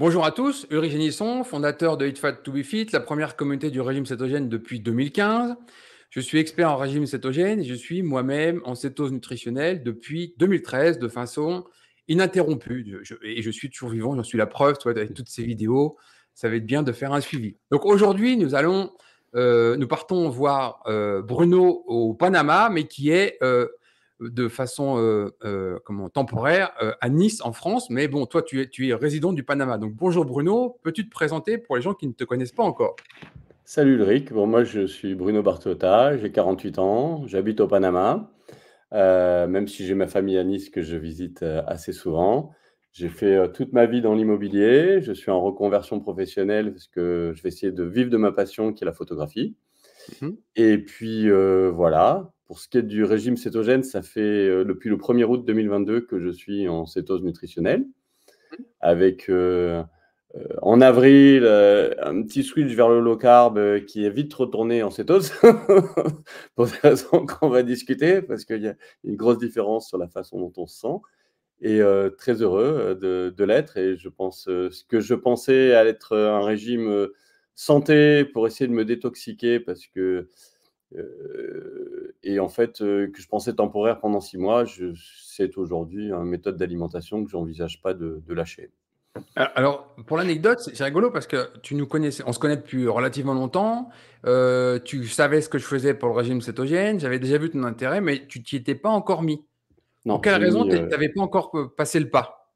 Bonjour à tous, Ulrich Génisson, fondateur de Eat Fat to Be Fit, la première communauté du régime cétogène depuis 2015. Je suis expert en régime cétogène et je suis moi-même en cétose nutritionnelle depuis 2013 de façon ininterrompue. et je suis toujours vivant, j'en suis la preuve, toi, avec toutes ces vidéos, ça va être bien de faire un suivi. Donc aujourd'hui, nous allons, euh, nous partons voir euh, Bruno au Panama, mais qui est euh, de façon euh, euh, comment, temporaire euh, à Nice, en France. Mais bon, toi, tu es, tu es résident du Panama. Donc, bonjour Bruno. Peux-tu te présenter pour les gens qui ne te connaissent pas encore Salut Ulrich. Bon, moi, je suis Bruno Bartota. J'ai 48 ans. J'habite au Panama. même si j'ai ma famille à Nice que je visite assez souvent. J'ai fait toute ma vie dans l'immobilier. Je suis en reconversion professionnelle parce que je vais essayer de vivre de ma passion qui est la photographie. Mmh Et puis voilà, pour ce qui est du régime cétogène, ça fait euh, depuis le 1er août 2022 que je suis en cétose nutritionnelle. Avec euh, euh, en avril, un petit switch vers le low carb qui est vite retourné en cétose, pour des raisons qu'on va discuter, parce qu'il y a une grosse différence sur la façon dont on se sent. Et très heureux de, l'être. Et je pense ce que je pensais à être un régime santé pour essayer de me détoxiquer, parce que euh, et en fait, euh, que je pensais temporaire pendant six mois, c'est aujourd'hui une méthode d'alimentation que j'envisage pas de, lâcher. Ah, alors, pour l'anecdote, c'est rigolo parce que tu nous connaissais, on se connaît depuis relativement longtemps. Euh, tu savais ce que je faisais pour le régime cétogène, j'avais déjà vu ton intérêt, mais tu t'y étais pas encore mis. pour quelle raison tu n'avais pas encore passé le pas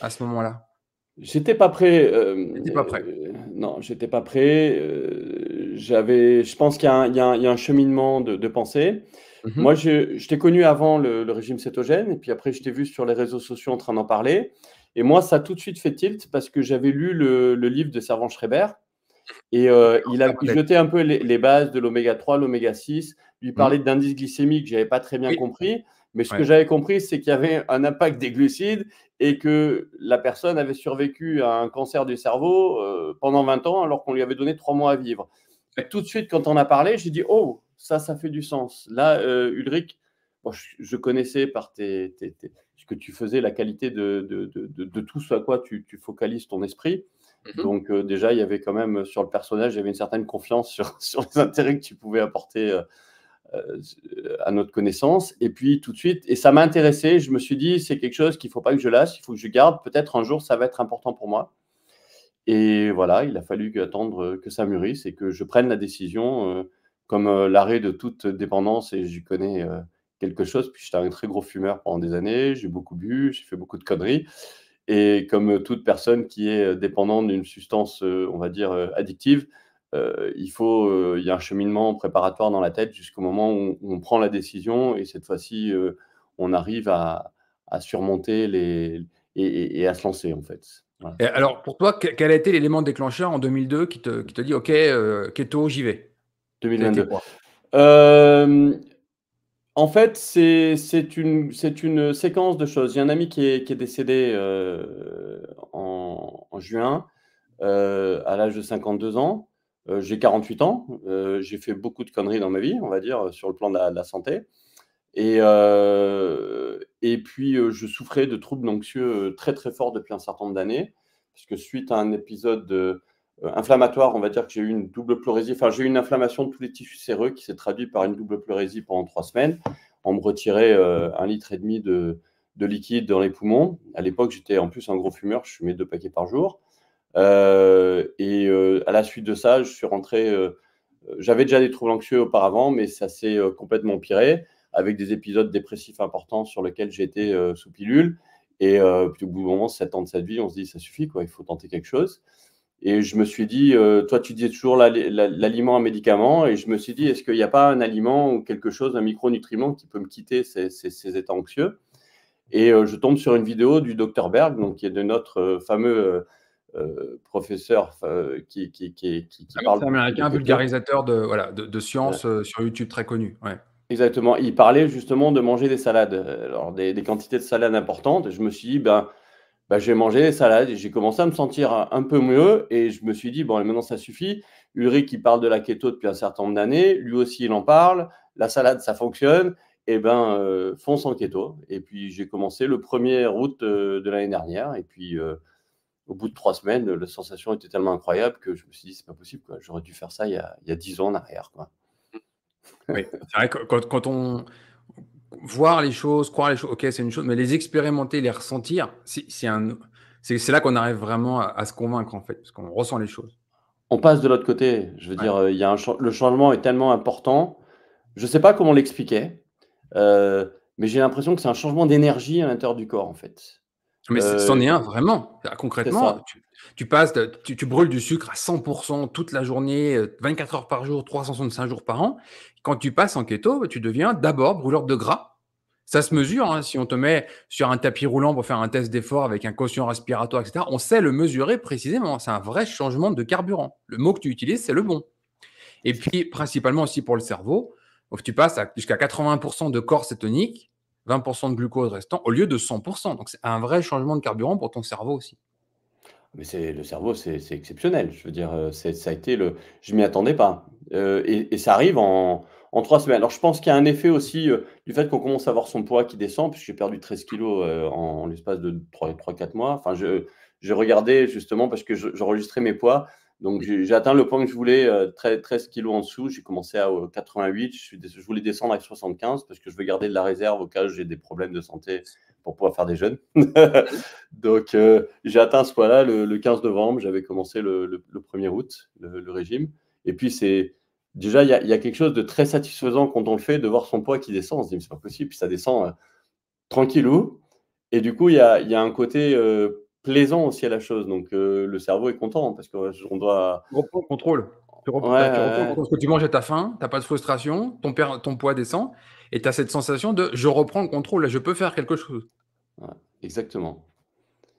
à ce moment-là J'étais pas prêt. pas prêt. non, j'étais pas prêt j'avais, je pense qu'il y, a un cheminement de, pensée. Mhm. Moi, je, t'ai connu avant le, régime cétogène, et puis après, je t'ai vu sur les réseaux sociaux en train d'en parler. Et moi, ça a tout de suite fait tilt parce que j'avais lu le, livre de Servan Schreiber et euh, il a jeté un peu les, bases de l'oméga 3, l'oméga 6. Lui mhm. parlait d'indice glycémique, j'avais pas très bien compris. Mais ce que j'avais compris, c'est qu'il y avait un impact des glucides et que la personne avait survécu à un cancer du cerveau euh, pendant 20 ans alors qu'on lui avait donné 3 mois à vivre tout de suite, quand on a parlé, j'ai dit Oh, ça, ça fait du sens. Là, euh, Ulrich, je, connaissais par tes, ce que tu faisais, la qualité de, de, tout ce à quoi tu, focalises ton esprit. Mhm. Donc, euh, déjà, il y avait quand même sur le personnage, il y avait une certaine confiance sur, sur les intérêts que tu pouvais apporter euh, à notre connaissance. Et puis, tout de suite, et ça m'intéressait, je me suis dit, c'est quelque chose qu'il ne faut pas que je lasse il faut que je garde. Peut-être un jour, ça va être important pour moi. Et voilà, il a fallu attendre que ça mûrisse et que je prenne la décision, euh, comme euh, l'arrêt de toute dépendance, et j'y connais euh, quelque chose, puis j'étais un très gros fumeur pendant des années, j'ai beaucoup bu, j'ai fait beaucoup de conneries. Et comme toute personne qui est dépendante d'une substance, on va dire, addictive, il faut, il y a un cheminement préparatoire dans la tête jusqu'au moment où on, prend la décision et cette fois-ci, on arrive à, surmonter les, et à se lancer en fait alors, pour toi, quel a été l'élément déclencheur en 2002 qui te, dit, OK, euh, keto, j'y vais euh, en fait, c'est une, séquence de choses. J'ai un ami qui est, décédé euh, en, juin, à l'âge de 52 ans. J'ai 48 ans. J'ai fait beaucoup de conneries dans ma vie, on va dire, sur le plan de la santé. Et, euh, et puis, euh, je souffrais de troubles anxieux euh, très très forts depuis un certain nombre d'années, puisque suite à un épisode inflammatoire, on va dire que j'ai eu une double pleurésie, enfin j'ai eu une inflammation de tous les tissus séreux qui s'est traduite par une double pleurésie pendant trois semaines. On me retirait un litre et demi de, de, liquide dans les poumons. À l'époque, j'étais en plus un gros fumeur, je fumais deux paquets par jour. et à la suite de ça, je suis rentré. J'avais déjà des troubles anxieux auparavant, mais ça s'est complètement empiré avec des épisodes dépressifs importants sur lesquels j'ai été euh, sous pilule. Et euh, puis au bout d'un moment, 7 ans de cette vie, on se dit, ça suffit, quoi, il faut tenter quelque chose. Et je me suis dit, euh, toi, tu disais toujours l'aliment, un médicament. Et je me suis dit, est-ce qu'il n'y a pas un aliment ou quelque chose, un micronutriment qui peut me quitter ces, états anxieux et je tombe sur une vidéo du docteur Berg, donc, qui est de notre fameux professeur qui, qui, ah parle. un américain vulgarisateur de, voilà, de, sciences sur YouTube très connu. Ouais. Exactement. Il parlait justement de manger des salades, euh, alors des, quantités de salades importantes. Je me suis dit, ben, ben j'ai mangé des salades et j'ai commencé à me sentir un, peu mieux. Et je me suis dit, bon, maintenant ça suffit. Ulrich, il parle de la keto depuis un certain nombre d'années. Lui aussi, il en parle. La salade, ça fonctionne. Et ben, euh, fonce en keto. Et puis, j'ai commencé le 1er août euh, de l'année dernière. Et puis, au bout de trois semaines, la sensation était tellement incroyable que je me suis dit, c'est pas possible. J'aurais dû faire ça il y a dix ans en arrière. Quoi. Oui, c'est vrai que quand, quand, on. Voir les choses, croire les choses, ok, c'est une chose, mais les expérimenter, les ressentir, c'est C'est là qu'on arrive vraiment à, se convaincre, en fait, parce qu'on ressent les choses. On passe de l'autre côté. Je veux dire, euh, il y a un le changement est tellement important. Je ne sais pas comment l'expliquer, euh, mais j'ai l'impression que c'est un changement d'énergie à l'intérieur du corps, en fait. Mais c'en euh, est un, vraiment. Ah, concrètement, tu, passes, tu, brûles du sucre à 100% toute la journée, 24 euh, heures par jour, 365 jours par an. Quand tu passes en keto, bah, tu deviens d'abord brûleur de gras. Ça se mesure. Hein. si on te met sur un tapis roulant pour faire un test d'effort avec un quotient respiratoire, etc., on sait le mesurer précisément. C'est un vrai changement de carburant. Le mot que tu utilises, c'est le bon. Et puis, principalement aussi pour le cerveau, tu passes jusqu'à 80% de corps cétonique 20% de glucose restant au lieu de 100%. Donc c'est un vrai changement de carburant pour ton cerveau aussi. Mais c'est le cerveau, c'est exceptionnel. Je veux dire, euh, ça a été le. Je m'y attendais pas. Euh, et, ça arrive en, trois semaines. Alors je pense qu'il y a un effet aussi euh, du fait qu'on commence à voir son poids qui descend, puisque j'ai perdu 13 kilos en, l'espace de 3-4 mois. Enfin, je, regardais justement parce que j'enregistrais mes poids donc j'ai atteint le point que je voulais, 13 euh, kilos en dessous. J'ai commencé à 88. Euh, je, voulais descendre à 75 parce que je veux garder de la réserve au cas où j'ai des problèmes de santé pour pouvoir faire des jeunes. Donc euh, j'ai atteint ce poids-là le, 15 novembre. J'avais commencé le, 1er août, le, régime. Et puis c'est déjà, il y, a quelque chose de très satisfaisant quand on le fait, de voir son poids qui descend. On se dit, mais c'est pas possible. Puis ça descend tranquillou. Et du coup, il y a, un côté plaisant aussi à la chose. Donc euh, le cerveau est content parce qu'on doit. contrôle. Tu reprends, contrôle. que tu manges à ta faim, tu n'as pas de frustration, ton, poids descend et tu as cette sensation de je reprends le contrôle, je peux faire quelque chose. exactement.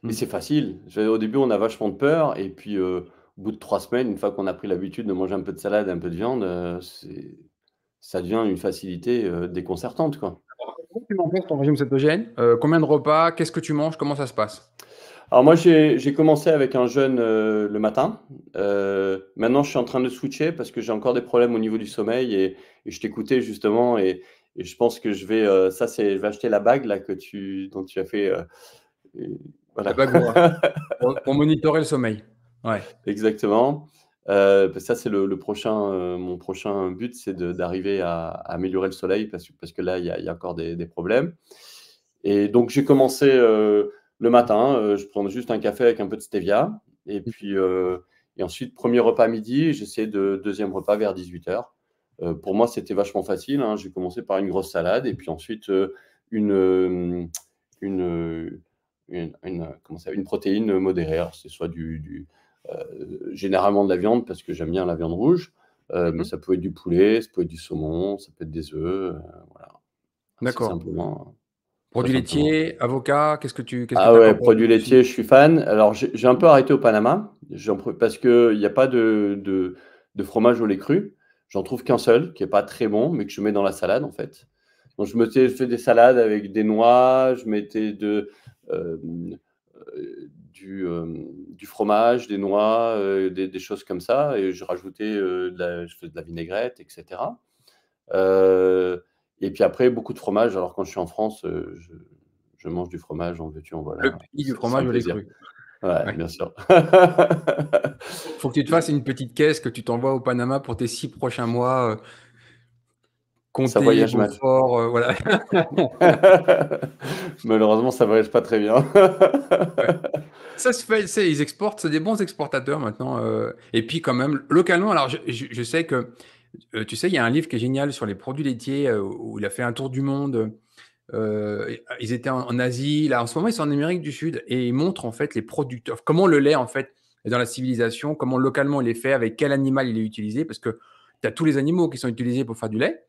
Mais hmm. c'est facile. au début, on a vachement de peur et puis. Euh, au bout de trois semaines, une fois qu'on a pris l'habitude de manger un peu de salade, un peu de viande, euh, ça devient une facilité déconcertante. Quand tu manges ton régime cétogène Combien de repas Qu'est-ce que tu manges Comment ça se passe alors moi, j'ai commencé avec un jeûne euh, le matin. Euh, maintenant, je suis en train de switcher parce que j'ai encore des problèmes au niveau du sommeil et, je t'écoutais justement et, je pense que je vais, euh, ça c'est, je vais acheter la bague là que tu, dont tu as fait. voilà. La bague pour, monitorer le sommeil. Ouais. Exactement. Ben, ça c'est le, prochain, mon prochain but, c'est d'arriver à, améliorer le soleil parce, parce que là il y, a encore des, des problèmes. Et donc j'ai commencé le matin, euh, je prends juste un café avec un peu de stevia. Et mmh. puis, euh, et ensuite, premier repas midi, j'essaie de deuxième repas vers 18h. Euh, pour moi, c'était vachement facile. Hein. J'ai commencé par une grosse salade et puis ensuite une, une, une, ça, une protéine modérée. C'est soit du, du généralement de la viande parce que j'aime bien la viande rouge, mmh. mais ça peut être du poulet, ça peut être du saumon, ça peut être des œufs. voilà. D'accord. Simplement. Hein. Produits laitiers, avocat, qu'est-ce que tu. ah ouais, produits laitiers, je suis fan. Alors j'ai un peu arrêté au Panama parce qu'il n'y a pas de, de, fromage au lait cru. J'en trouve qu'un seul qui n'est pas très bon, mais que je mets dans la salade en fait. Donc je, me des salades avec des noix, je mettais de, euh, euh, du, fromage, des noix, euh, des, choses comme ça. Et je rajoutais la, de la vinaigrette, etc. Euh, et puis après, beaucoup de fromage. Alors quand je suis en France, euh, je, mange du fromage, en veux-tu, en voilà. Le pays du fromage, je l'ai cru. Ouais, bien sûr. Il Faut que tu te fasses une petite caisse que tu t'envoies au Panama pour tes six prochains mois. Euh, ça voyage mal. Euh, Malheureusement, ça voyage pas très bien. Ça se fait, ils exportent, c'est des bons exportateurs maintenant. et puis quand même, localement, alors je sais que euh, tu sais, il y a un livre qui est génial sur les produits laitiers euh, où il a fait un tour du monde. Euh, ils étaient en, Asie. Là, en ce moment, ils sont en Amérique du Sud et ils montrent en fait les producteurs, comment le lait en fait est dans la civilisation, comment localement il est fait, avec quel animal il est utilisé, parce que tu as tous les animaux qui sont utilisés pour faire du lait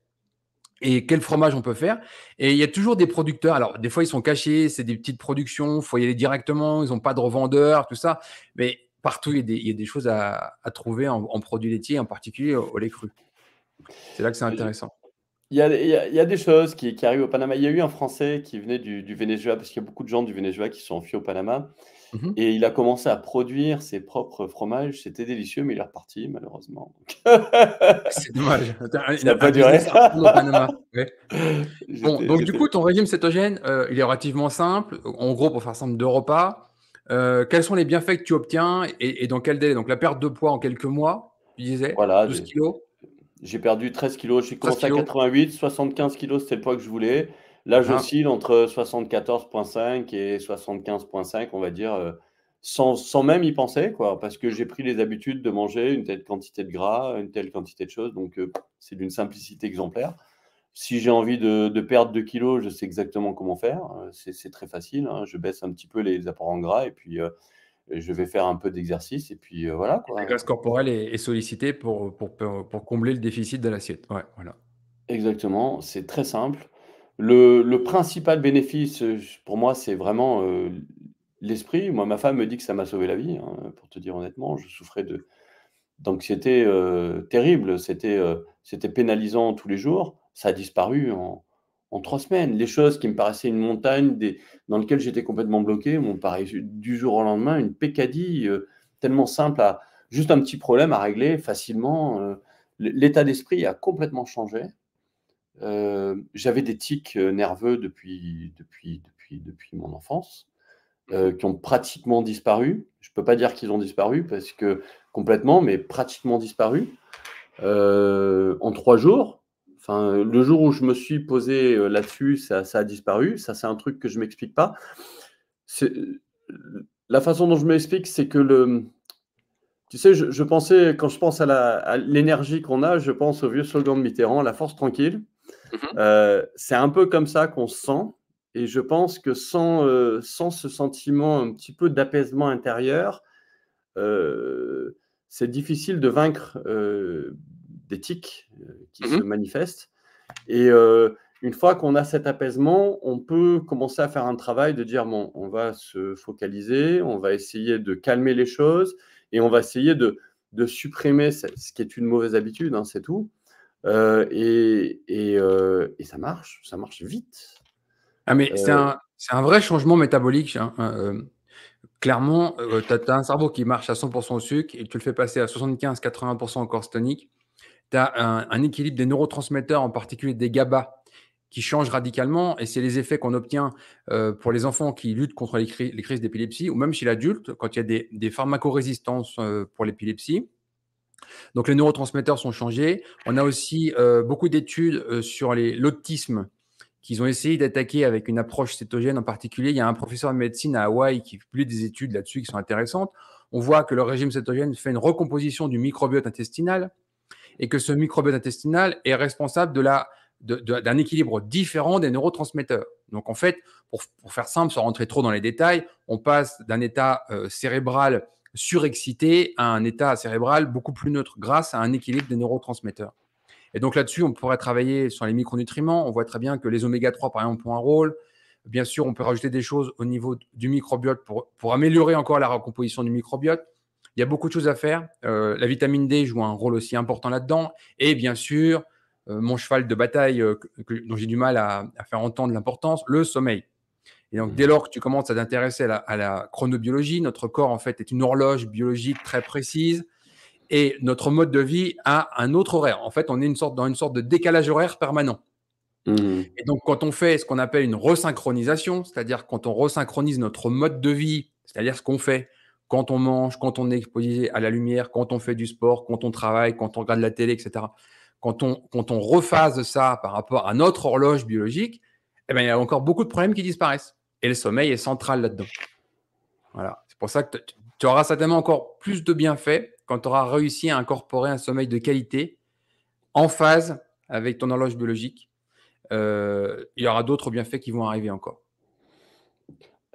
et quel fromage on peut faire. Et il y a toujours des producteurs. Alors, des fois, ils sont cachés, c'est des petites productions, il faut y aller directement, ils n'ont pas de revendeurs, tout ça. Mais partout, il y a des, choses à, trouver en, produits laitiers, en particulier au lait cru. C'est là que c'est intéressant. Il y, a, des choses qui, arrivent au Panama. Il y a eu un Français qui venait du, Venezuela, parce qu'il y a beaucoup de gens du Venezuela qui sont enfuis au Panama. Mhm. Et il a commencé à produire ses propres fromages. C'était délicieux, mais il est reparti, malheureusement. C'est dommage. Il n'a pas duré. Au Panama. Bon, donc, du coup, ton régime cétogène, euh, il est relativement simple. En gros, pour faire simple, deux repas. Euh, quels sont les bienfaits que tu obtiens et, dans quel délai Donc, la perte de poids en quelques mois, tu disais voilà, 12 kilos j'ai perdu 13 kilos. suis commencé à 88, 75 kilos, c'était le poids que je voulais. Là, je ah. oscille entre 74,5 et 75,5, on va dire, euh, sans, sans, même y penser, quoi, parce que j'ai pris les habitudes de manger une telle quantité de gras, une telle quantité de choses. Donc, euh, c'est d'une simplicité exemplaire. Si j'ai envie de, de, perdre 2 kilos, je sais exactement comment faire. Euh, c'est très facile. Hein. Je baisse un petit peu les apports en gras et puis je vais faire un peu d'exercice et puis euh, voilà. La graisse corporelle est, sollicitée pour, pour, pour, combler le déficit de l'assiette. Ouais, voilà. Exactement, c'est très simple. Le, le, principal bénéfice euh, pour moi, c'est vraiment euh, l'esprit. Moi, ma femme me dit que ça m'a sauvé la vie, hein, pour te dire honnêtement. Je souffrais de d'anxiété c'était terrible, c'était pénalisant tous les jours. Ça a disparu en, en trois semaines. Les choses qui me paraissaient une montagne des, dans lesquelles j'étais complètement bloqué m'ont paru du jour au lendemain une pécadille euh, tellement simple à juste un petit problème à régler facilement. Euh, l'état d'esprit a complètement changé. Euh, j'avais des tics nerveux depuis, depuis, depuis, depuis mon enfance. qui ont pratiquement disparu. Je ne peux pas dire qu'ils ont disparu parce que complètement, mais pratiquement disparu en trois jours Enfin, le jour où je me suis posé euh, là-dessus, ça, a disparu. Ça, c'est un truc que je ne m'explique pas. La façon dont je m'explique, c'est que le. Tu sais, je, pensais, quand je pense à l'énergie qu'on a, je pense au vieux slogan de Mitterrand, la force tranquille. Mhm. Euh, c'est un peu comme ça qu'on se sent. Et je pense que sans, euh, sans ce sentiment un petit peu d'apaisement intérieur, c'est difficile de vaincre des euh, qui mmh se manifestent. Et euh, une fois qu'on a cet apaisement, on peut commencer à faire un travail de dire bon, on va se focaliser, on va essayer de calmer les choses et on va essayer de, de supprimer ce, qui est une mauvaise habitude, hein, c'est tout. Euh, et, et, ça marche, ça marche vite. Ah, mais c'est un, un, vrai changement métabolique. Hein, hein, clairement, tu as, un cerveau qui marche à 100% au sucre et tu le fais passer à 75-80% en corps tonique tu as un, équilibre des neurotransmetteurs, en particulier des GABA, qui change radicalement. Et c'est les effets qu'on obtient euh, pour les enfants qui luttent contre les, crises d'épilepsie, ou même chez l'adulte, quand il y a des, des pharmacorésistances euh, pour l'épilepsie. Donc les neurotransmetteurs sont changés. On a aussi euh, beaucoup d'études sur l'autisme qu'ils ont essayé d'attaquer avec une approche cétogène en particulier. Il y a un professeur de médecine à Hawaï qui publie des études là-dessus qui sont intéressantes. On voit que le régime cétogène fait une recomposition du microbiote intestinal, et que ce microbiote intestinal est responsable de d'un équilibre différent des neurotransmetteurs. Donc en fait, pour, faire simple, sans rentrer trop dans les détails, on passe d'un état euh, cérébral surexcité à un état cérébral beaucoup plus neutre grâce à un équilibre des neurotransmetteurs. Et donc là-dessus, on pourrait travailler sur les micronutriments. On voit très bien que les oméga 3, par exemple, ont un rôle. Bien sûr, on peut rajouter des choses au niveau du microbiote pour, pour améliorer encore la recomposition du microbiote. Il y a beaucoup de choses à faire. Euh, la vitamine D joue un rôle aussi important là-dedans. Et bien sûr, euh, mon cheval de bataille euh, dont j'ai du mal à, faire entendre l'importance, le sommeil. Et donc, dès mmh. lors que tu commences à t'intéresser à, la chronobiologie, notre corps, en fait, est une horloge biologique très précise et notre mode de vie a un autre horaire. En fait, on est une sorte, dans une sorte de décalage horaire permanent. Mmh. Et donc, quand on fait ce qu'on appelle une resynchronisation, c'est-à-dire quand on resynchronise notre mode de vie, c'est-à-dire ce qu'on fait, quand on mange, quand on est exposé à la lumière, quand on fait du sport, quand on travaille, quand on regarde la télé, etc. Quand on, quand ça par rapport à notre horloge biologique, eh ben, il y a encore beaucoup de problèmes qui disparaissent. Et le sommeil est central là-dedans. Voilà. C'est pour ça que tu auras certainement encore plus de bienfaits quand tu auras réussi à incorporer un sommeil de qualité en phase avec ton horloge biologique. Euh, il y aura d'autres bienfaits qui vont arriver encore.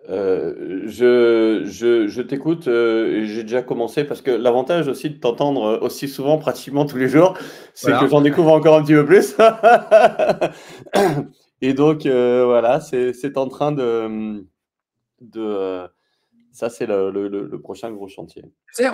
Euh, je, je, je t'écoute, euh, et j'ai déjà commencé parce que l'avantage aussi de t'entendre euh, aussi souvent, pratiquement tous les jours, c'est que j'en découvre encore un petit peu plus. Et donc, voilà, c'est en train de. de ça, c'est le, le, le, prochain gros chantier.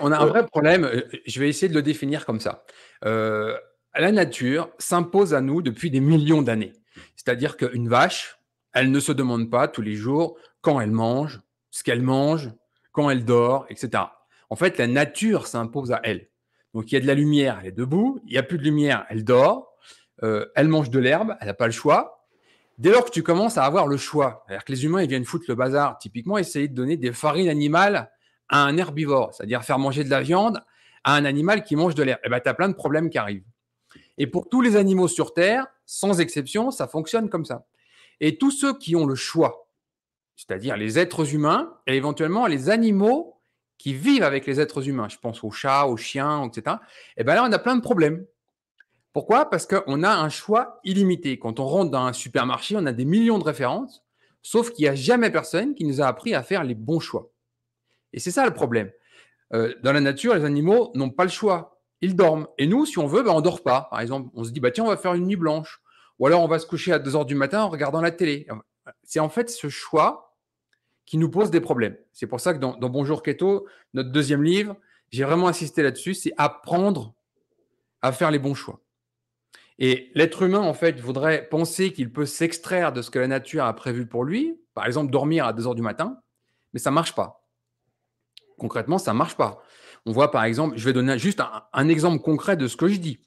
on a un vrai problème, je vais essayer de le définir comme ça. la nature s'impose à nous depuis des millions d'années. C'est-à-dire qu'une vache, elle ne se demande pas tous les jours quand elle mange, ce qu'elle mange, quand elle dort, etc. En fait, la nature s'impose à elle. Donc il y a de la lumière, elle est debout, il n'y a plus de lumière, elle dort, euh, elle mange de l'herbe, elle n'a pas le choix. Dès lors que tu commences à avoir le choix, c'est-à-dire que les humains, ils viennent foutre le bazar, typiquement, essayer de donner des farines animales à un herbivore, c'est-à-dire faire manger de la viande à un animal qui mange de l'herbe, eh ben, tu as plein de problèmes qui arrivent. Et pour tous les animaux sur Terre, sans exception, ça fonctionne comme ça. Et tous ceux qui ont le choix, c'est-à-dire les êtres humains et éventuellement les animaux qui vivent avec les êtres humains. Je pense aux chats, aux chiens, etc. Et bien là, on a plein de problèmes. Pourquoi Parce qu'on a un choix illimité. Quand on rentre dans un supermarché, on a des millions de références, sauf qu'il n'y a jamais personne qui nous a appris à faire les bons choix. Et c'est ça le problème. Euh, dans la nature, les animaux n'ont pas le choix. Ils dorment. Et nous, si on veut, ben, on ne dort pas. Par exemple, on se dit, bah, tiens, on va faire une nuit blanche. Ou alors, on va se coucher à 2 heures du matin en regardant la télé c'est en fait ce choix qui nous pose des problèmes. C'est pour ça que dans, Bonjour Keto, notre deuxième livre, j'ai vraiment insisté là-dessus, c'est apprendre à faire les bons choix. Et l'être humain, en fait, voudrait penser qu'il peut s'extraire de ce que la nature a prévu pour lui, par exemple dormir à 2 heures du matin, mais ça ne marche pas. Concrètement, ça ne marche pas. On voit par exemple, je vais donner juste un exemple concret de ce que je dis.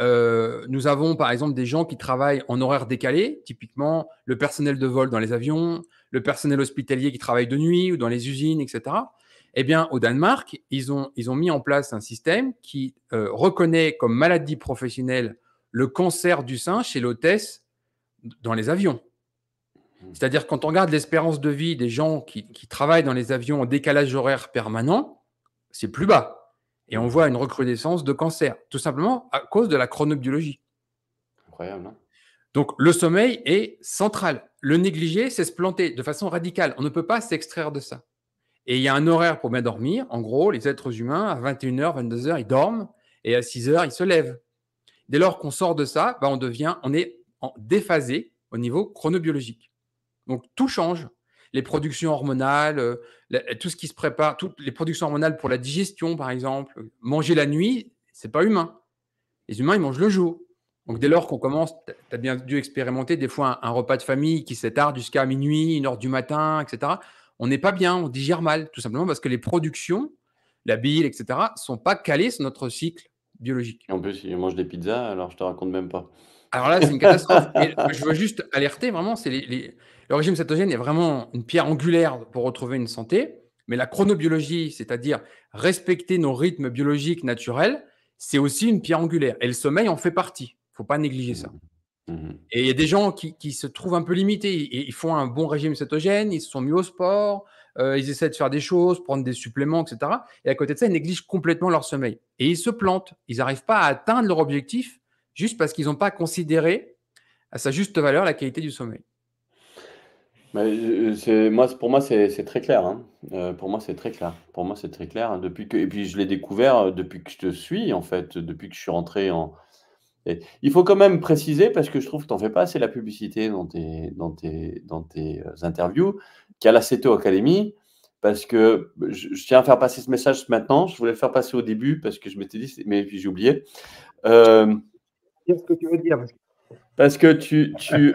Euh, nous avons par exemple des gens qui travaillent en horaire décalé, typiquement le personnel de vol dans les avions, le personnel hospitalier qui travaille de nuit ou dans les usines, etc. Eh bien, au Danemark, ils ont, ils ont mis en place un système qui euh, reconnaît comme maladie professionnelle le cancer du sein chez l'hôtesse dans les avions. Mmh. C'est-à-dire, quand on regarde l'espérance de vie des gens qui, qui travaillent dans les avions en décalage horaire permanent, c'est plus bas. Et on voit une recrudescence de cancer, tout simplement à cause de la chronobiologie. Incroyable. Hein Donc le sommeil est central. Le négliger, c'est se planter de façon radicale. On ne peut pas s'extraire de ça. Et il y a un horaire pour bien dormir. En gros, les êtres humains, à 21h, 22h, ils dorment et à 6h, ils se lèvent. Dès lors qu'on sort de ça, bah, on devient, on est en déphasé au niveau chronobiologique. Donc tout change. Les productions hormonales, euh, euh, tout ce qui se prépare, toutes les productions hormonales pour la digestion, par exemple, manger la nuit, c'est pas humain. Les humains, ils mangent le jour. Donc dès lors qu'on commence, tu as bien dû expérimenter des fois un, repas de famille qui s'étarde jusqu'à minuit, une heure du matin, etc. On n'est pas bien, on digère mal, tout simplement parce que les productions, la bile, etc., sont pas calées sur notre cycle biologique. En plus, ils mangent des pizzas, alors je te raconte même pas. Alors là, c'est une catastrophe. je veux juste alerter, vraiment, c'est les, le régime cétogène est vraiment une pierre angulaire pour retrouver une santé, mais la chronobiologie, c'est-à-dire respecter nos rythmes biologiques naturels, c'est aussi une pierre angulaire. Et le sommeil en fait partie. Il ne faut pas négliger ça. Mmh. Mmh. Et il y a des gens qui, se trouvent un peu limités. Ils, font un bon régime cétogène, ils se sont mis au sport, euh, ils essaient de faire des choses, prendre des suppléments, etc. Et à côté de ça, ils négligent complètement leur sommeil. Et ils se plantent. Ils n'arrivent pas à atteindre leur objectif juste parce qu'ils n'ont pas considéré à sa juste valeur la qualité du sommeil. Mais euh, c'est, moi, pour moi, c'est, très clair. hein. Euh, pour moi, c'est très clair. Pour moi, c'est très clair. Depuis que, et puis, je l'ai découvert euh, depuis que je te suis, en fait, depuis que je suis rentré en. il faut quand même préciser, parce que je trouve que tu n'en fais pas assez la publicité dans tes, dans tes, dans tes interviews, qu'à la CETO Academy, parce que je, tiens à faire passer ce message maintenant. Je voulais le faire passer au début, parce que je m'étais dit, mais puis j'ai oublié. Euh, Dire ce que tu veux dire. parce que- Parce que tu, tu,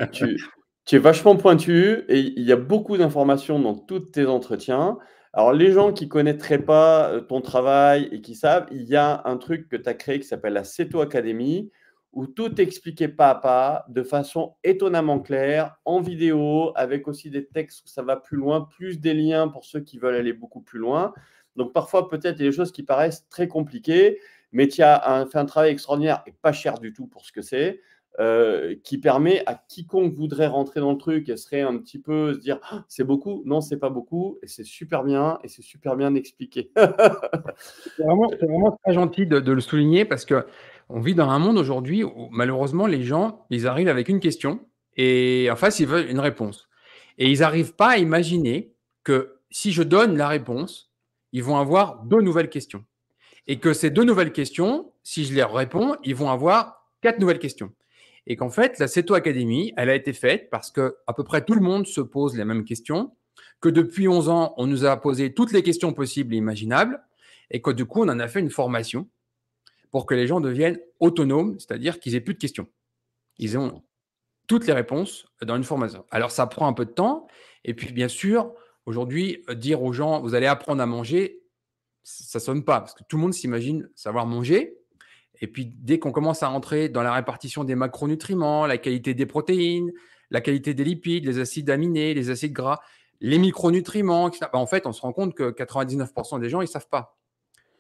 tu es vachement pointu et il y a beaucoup d'informations dans tous tes entretiens. Alors, les gens qui ne connaîtraient pas euh, ton travail et qui savent, il y a un truc que tu as créé qui s'appelle la CETO Academy, où tout est expliqué pas à pas, de façon étonnamment claire, en vidéo, avec aussi des textes où ça va plus loin, plus des liens pour ceux qui veulent aller beaucoup plus loin. Donc, parfois, peut-être, il y a des choses qui paraissent très compliquées, mais tu as fait un travail extraordinaire et pas cher du tout pour ce que c'est. Euh, qui permet à quiconque voudrait rentrer dans le truc et serait un petit peu se dire ah, c'est beaucoup, non, c'est pas beaucoup, et c'est super bien, et c'est super bien expliqué. c'est vraiment, très gentil de, le souligner parce que on vit dans un monde aujourd'hui où malheureusement les gens ils arrivent avec une question et en face ils veulent une réponse. Et ils n'arrivent pas à imaginer que si je donne la réponse, ils vont avoir deux nouvelles questions. Et que ces deux nouvelles questions, si je les réponds, ils vont avoir quatre nouvelles questions et qu'en fait, la CETO Academy, elle a été faite parce que à peu près tout le monde se pose les mêmes questions, que depuis 11 ans, on nous a posé toutes les questions possibles et imaginables, et que du coup, on en a fait une formation pour que les gens deviennent autonomes, c'est-à-dire qu'ils aient plus de questions. Ils ont toutes les réponses dans une formation. Alors, ça prend un peu de temps, et puis bien sûr, aujourd'hui, dire aux gens, vous allez apprendre à manger, ça sonne pas, parce que tout le monde s'imagine savoir manger. Et puis, dès qu'on commence à entrer dans la répartition des macronutriments, la qualité des protéines, la qualité des lipides, les acides aminés, les acides gras, les micronutriments, etc. Bah, en fait, on se rend compte que 99% des gens, ils ne savent pas.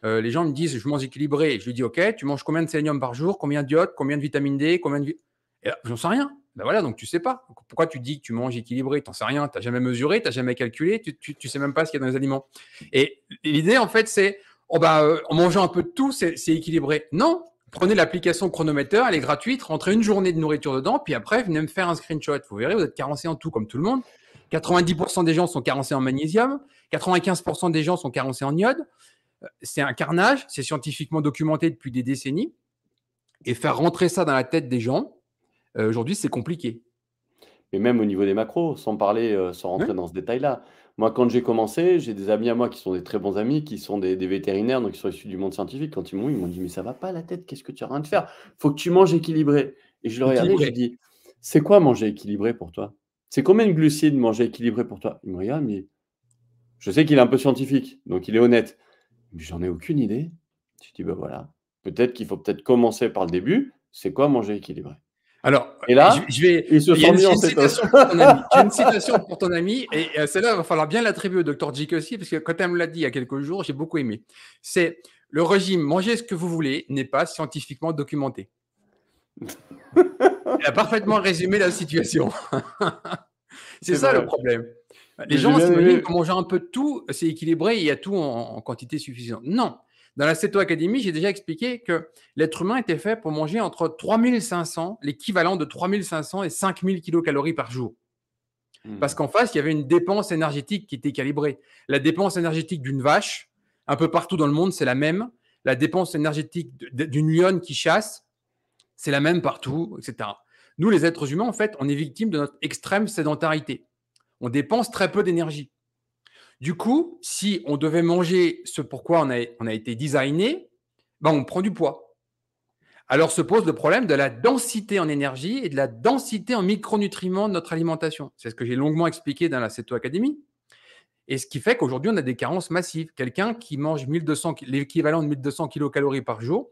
Euh, les gens me disent, je mange équilibré. Je lui dis, OK, tu manges combien de sélénium par jour, combien de d'iode, combien de vitamine D, combien de. Et j'en sais rien. Ben voilà, donc tu sais pas. pourquoi tu dis que tu manges équilibré n'en sais rien. Tu n'as jamais mesuré, tu n'as jamais calculé, tu, ne sais même pas ce qu'il y a dans les aliments. Et l'idée, en fait, c'est Oh, bah, euh, en mangeant un peu de tout, c'est équilibré. Non, prenez l'application chronomètre, elle est gratuite, rentrez une journée de nourriture dedans, puis après, venez me faire un screenshot. Vous verrez, vous êtes carencé en tout comme tout le monde. 90% des gens sont carencés en magnésium, 95% des gens sont carencés en iode. Euh, c'est un carnage, c'est scientifiquement documenté depuis des décennies. Et faire rentrer ça dans la tête des gens, euh, aujourd'hui, c'est compliqué. Mais même au niveau des macros, sans parler, sans rentrer dans ce détail-là, moi, quand j'ai commencé, j'ai des amis à moi qui sont des très bons amis, qui sont des, vétérinaires, donc qui sont issus du monde scientifique. Quand ils m'ont ils m'ont dit, mais ça va pas la tête, qu'est-ce que tu as rien de faire Faut que tu manges équilibré. Et je leur ai regardé, dit, c'est quoi manger équilibré pour toi C'est combien de glucides manger équilibré pour toi Il me me dit, je sais qu'il est un peu scientifique, donc il est honnête. Mais j'en ai aucune idée. Je dis, ben voilà, peut-être qu'il faut peut-être commencer par le début. C'est quoi manger équilibré alors, je, vais. Il se y une, citation pour ton ami. et euh, celle-là, il va falloir bien l'attribuer au docteur Jick aussi, parce que quand elle me l'a dit il y a quelques jours, j'ai beaucoup aimé. C'est le régime manger ce que vous voulez n'est pas scientifiquement documenté. Elle a parfaitement résumé la situation. c'est ça le problème. Les gens s'imaginent qu'en mangeant un peu de tout, c'est équilibré, il y a tout en quantité suffisante. Non, dans la Ceto Academy, j'ai déjà expliqué que l'être humain était fait pour manger entre 3500, l'équivalent de 3500 et 5000 kilocalories par jour. Hmm. Parce qu'en face, il y avait une dépense énergétique qui était calibrée. La dépense énergétique d'une vache, un peu partout dans le monde, c'est la même. La dépense énergétique d'une lionne qui chasse, c'est la même partout, etc. Nous, les êtres humains, en fait, on est victime de notre extrême sédentarité. On dépense très peu d'énergie. Du coup, si on devait manger ce pourquoi on a, on a été designé, ben, on prend du poids. Alors se pose le problème de la densité en énergie et de la densité en micronutriments de notre alimentation. C'est ce que j'ai longuement expliqué dans la Ceto Academy. Et ce qui fait qu'aujourd'hui, on a des carences massives. Quelqu'un qui mange 1200, l'équivalent de 1200 kilocalories par jour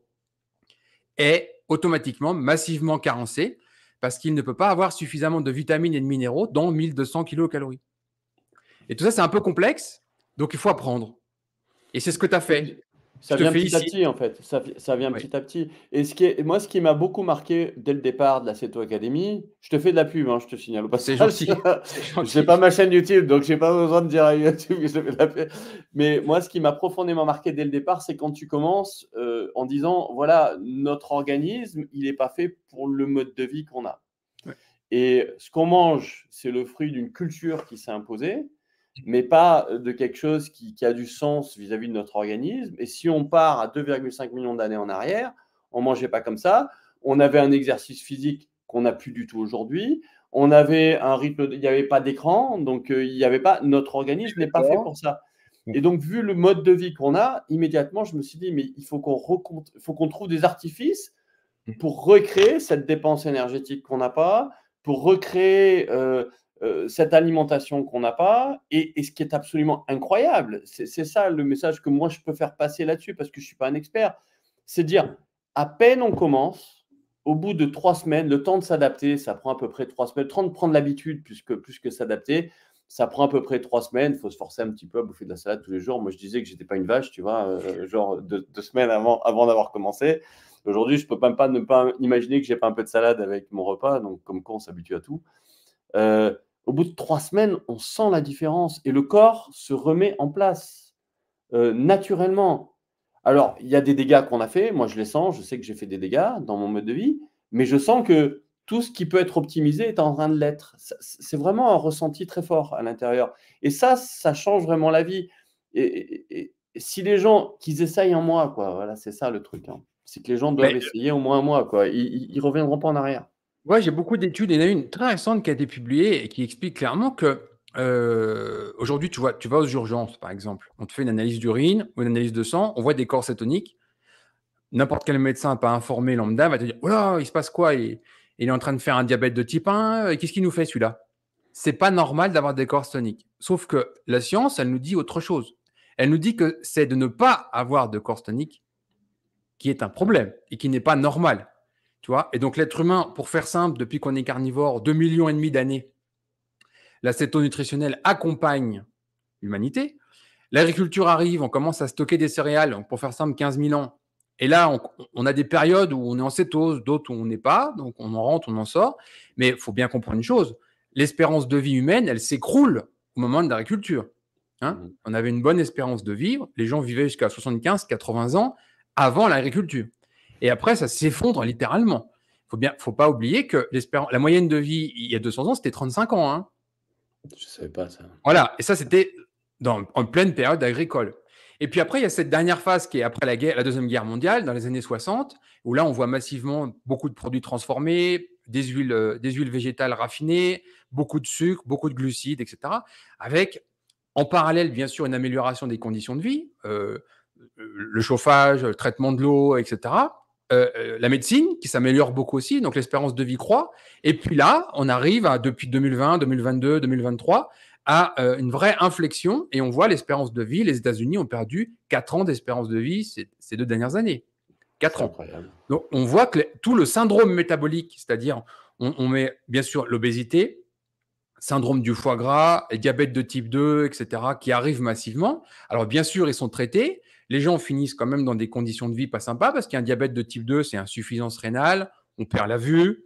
est automatiquement massivement carencé parce qu'il ne peut pas avoir suffisamment de vitamines et de minéraux dans 1200 kilocalories. Et tout ça, c'est un peu complexe, donc il faut apprendre. Et c'est ce que tu as fait. Ça vient petit à petit, en fait. Ça, vient petit à petit. Et ce qui est, moi, ce qui m'a beaucoup marqué dès le départ de la Ceto Academy, je te fais de la pub, hein, je te signale. C'est gentil. Je pas ma chaîne YouTube, donc je n'ai pas besoin de dire à YouTube que je fais de la pub. Mais moi, ce qui m'a profondément marqué dès le départ, c'est quand tu commences euh, en disant voilà, notre organisme, il n'est pas fait pour le mode de vie qu'on a. Et ce qu'on mange, c'est le fruit d'une culture qui s'est imposée mais pas euh, de quelque chose qui, a du sens vis-à-vis de notre organisme. Et si on part à 2,5 millions d'années en arrière, on mangeait pas comme ça. On avait un exercice physique qu'on n'a plus du tout aujourd'hui. On avait un rythme, il n'y avait pas d'écran, donc euh, il n'y avait pas. Notre organisme n'est pas fait pour ça. Et donc, vu le mode de vie qu'on a, immédiatement, je me suis dit, mais il faut qu'on faut trouve des artifices mmh. pour recréer cette dépense énergétique qu'on n'a pas, pour recréer euh, euh, cette alimentation qu'on n'a pas. Et, ce qui est absolument incroyable, c'est ça le message que moi je peux faire passer là-dessus parce que je ne suis pas un expert, c'est dire à peine on commence, au bout de trois semaines, le temps de s'adapter, ça prend à peu près trois semaines, le temps de prendre l'habitude plus que, plus que s'adapter, ça prend à peu près trois semaines, il faut se forcer un petit peu à bouffer de la salade tous les jours. Moi je disais que j'étais pas une vache, tu vois, euh, genre deux, semaines avant, avant d'avoir commencé. Aujourd'hui, je peux même pas ne pas imaginer que j'ai pas un peu de salade avec mon repas, donc comme quoi on s'habitue à tout. Euh, au bout de trois semaines, on sent la différence et le corps se remet en place euh, naturellement. Alors, il y a des dégâts qu'on a fait. Moi, je les sens. Je sais que j'ai fait des dégâts dans mon mode de vie, mais je sens que tout ce qui peut être optimisé est en train de l'être. C'est vraiment un ressenti très fort à l'intérieur. Et ça, ça change vraiment la vie. Et, si les gens, qu'ils essayent en moi, quoi, voilà, c'est ça le truc. Hein. C'est que les gens doivent euh essayer au moins un mois, quoi. Ils, ne reviendront pas en arrière. Ouais, j'ai beaucoup d'études. Il y en a une très récente qui a été publiée et qui explique clairement que euh, aujourd'hui, tu, tu vas aux urgences, par exemple. On te fait une analyse d'urine ou une analyse de sang. On voit des corps cétoniques. N'importe quel médecin pas informé lambda va te dire Oh là, il se passe quoi il, est en train de faire un diabète de type 1. Qu'est-ce qu'il nous fait celui-là C'est pas normal d'avoir des corps cétoniques. Sauf que la science, elle nous dit autre chose. Elle nous dit que c'est de ne pas avoir de corps cétoniques qui est un problème et qui n'est pas normal. Et donc, l'être humain, pour faire simple, depuis qu'on est carnivore, 2 millions et demi d'années, lacéto nutritionnel accompagne l'humanité. L'agriculture arrive, on commence à stocker des céréales, pour faire simple, 15 000 ans. Et là, on, a des périodes où on est en cétose, d'autres où on n'est pas, donc on en rentre, on en sort. Mais il faut bien comprendre une chose, l'espérance de vie humaine, elle s'écroule au moment de l'agriculture. Hein. Mmh. on avait une bonne espérance de vivre, les gens vivaient jusqu'à 75, 80 ans avant l'agriculture. Et après, ça s'effondre littéralement. Faut bien, faut pas oublier que la moyenne de vie il y a 200 ans, c'était 35 ans. Hein. Je savais pas ça. Voilà, et ça c'était en pleine période agricole. Et puis après, il y a cette dernière phase qui est après la, guerre, la Deuxième Guerre mondiale, dans les années 60, où là, on voit massivement beaucoup de produits transformés, des huiles, euh, des huiles végétales raffinées, beaucoup de sucre, beaucoup de glucides, etc. Avec, en parallèle, bien sûr, une amélioration des conditions de vie, euh, le chauffage, le traitement de l'eau, etc. Euh, euh, la médecine qui s'améliore beaucoup aussi, donc l'espérance de vie croît. Et puis là, on arrive à, depuis 2020, 2022, 2023 à euh, une vraie inflexion et on voit l'espérance de vie. Les États-Unis ont perdu 4 ans d'espérance de vie ces, deux dernières années. 4 ans. Donc on voit que tout le syndrome métabolique, c'est-à-dire on, met bien sûr l'obésité, syndrome du foie gras, diabète de type 2, etc., qui arrivent massivement. Alors bien sûr, ils sont traités, les gens finissent quand même dans des conditions de vie pas sympas parce qu'il y un diabète de type 2, c'est insuffisance rénale, on perd la vue,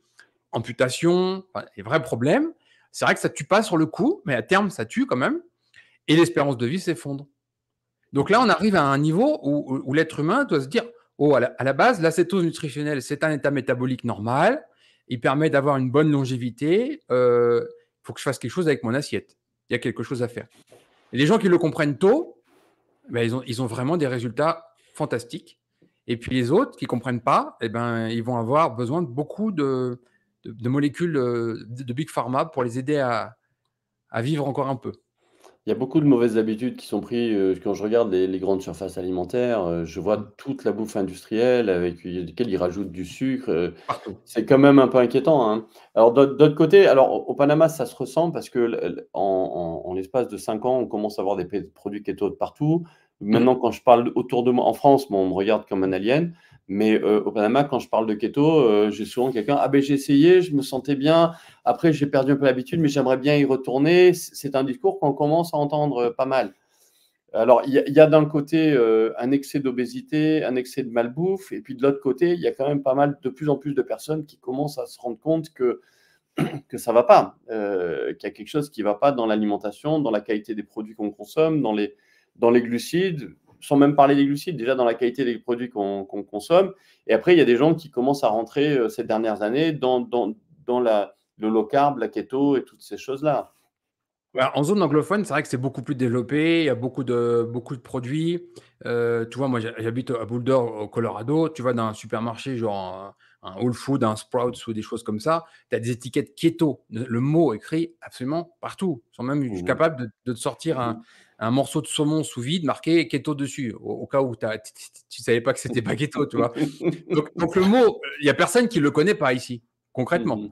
amputation, les vrais problèmes. C'est vrai que ça tue pas sur le coup, mais à terme, ça tue quand même. Et l'espérance de vie s'effondre. Donc là, on arrive à un niveau où, l'être humain doit se dire, oh, à la, base, l'acétose nutritionnelle, c'est un état métabolique normal. Il permet d'avoir une bonne longévité. Il euh, faut que je fasse quelque chose avec mon assiette. Il y a quelque chose à faire. les gens qui le comprennent tôt, ben, ils, ont, vraiment des résultats fantastiques. Et puis les autres qui ne comprennent pas, eh ben, ils vont avoir besoin de beaucoup de, molécules euh, de, Big Pharma pour les aider à vivre encore un peu. Il y a beaucoup de mauvaises habitudes qui sont prises. Euh, quand je regarde les, grandes surfaces alimentaires, euh, je vois mmh. toute la bouffe industrielle avec laquelle ils rajoutent du sucre. Euh, c'est quand même un peu inquiétant. Hein. Alors, d'autre côté, alors, au Panama, ça se ressent parce que en, l'espace de 5 ans, on commence à avoir des produits keto de partout. Mmh. Maintenant, quand je parle autour de moi, en France, on me regarde comme un alien. Mais au euh, Panama, quand je parle de keto, euh, j'ai souvent quelqu'un Ah ben j'ai essayé, je me sentais bien. Après, j'ai perdu un peu l'habitude, mais j'aimerais bien y retourner. C'est un discours qu'on commence à entendre euh, pas mal. Alors, il y, a d'un côté un excès d'obésité, un excès de malbouffe, et puis de l'autre côté, il y a quand même pas mal, de plus en plus de personnes qui commencent à se rendre compte que, que ça ne va pas, qu'il y a quelque chose qui ne va pas dans l'alimentation, dans la qualité des produits qu'on consomme, dans les, dans les glucides, sans même parler des glucides, déjà dans la qualité des produits qu'on consomme. Et après, il y a des gens qui commencent à rentrer euh, ces dernières années dans, dans, la, le low carb, la keto et toutes ces choses-là. En zone anglophone, c'est vrai que c'est beaucoup plus développé, il y a beaucoup de, beaucoup de produits. Euh, tu vois, moi j'habite à Boulder, au Colorado, tu vois, dans un supermarché, genre un, Whole Food, un Sprouts ou des choses comme ça, tu as des étiquettes keto, le mot écrit absolument partout. Ils sont même mmh capable capables de, de, te sortir un, mmh un morceau de saumon sous vide marqué keto dessus, au, cas où tu ne savais pas que c'était pas keto, tu vois. Donc, le mot, il n'y a personne qui ne le connaît pas ici, concrètement. Mmh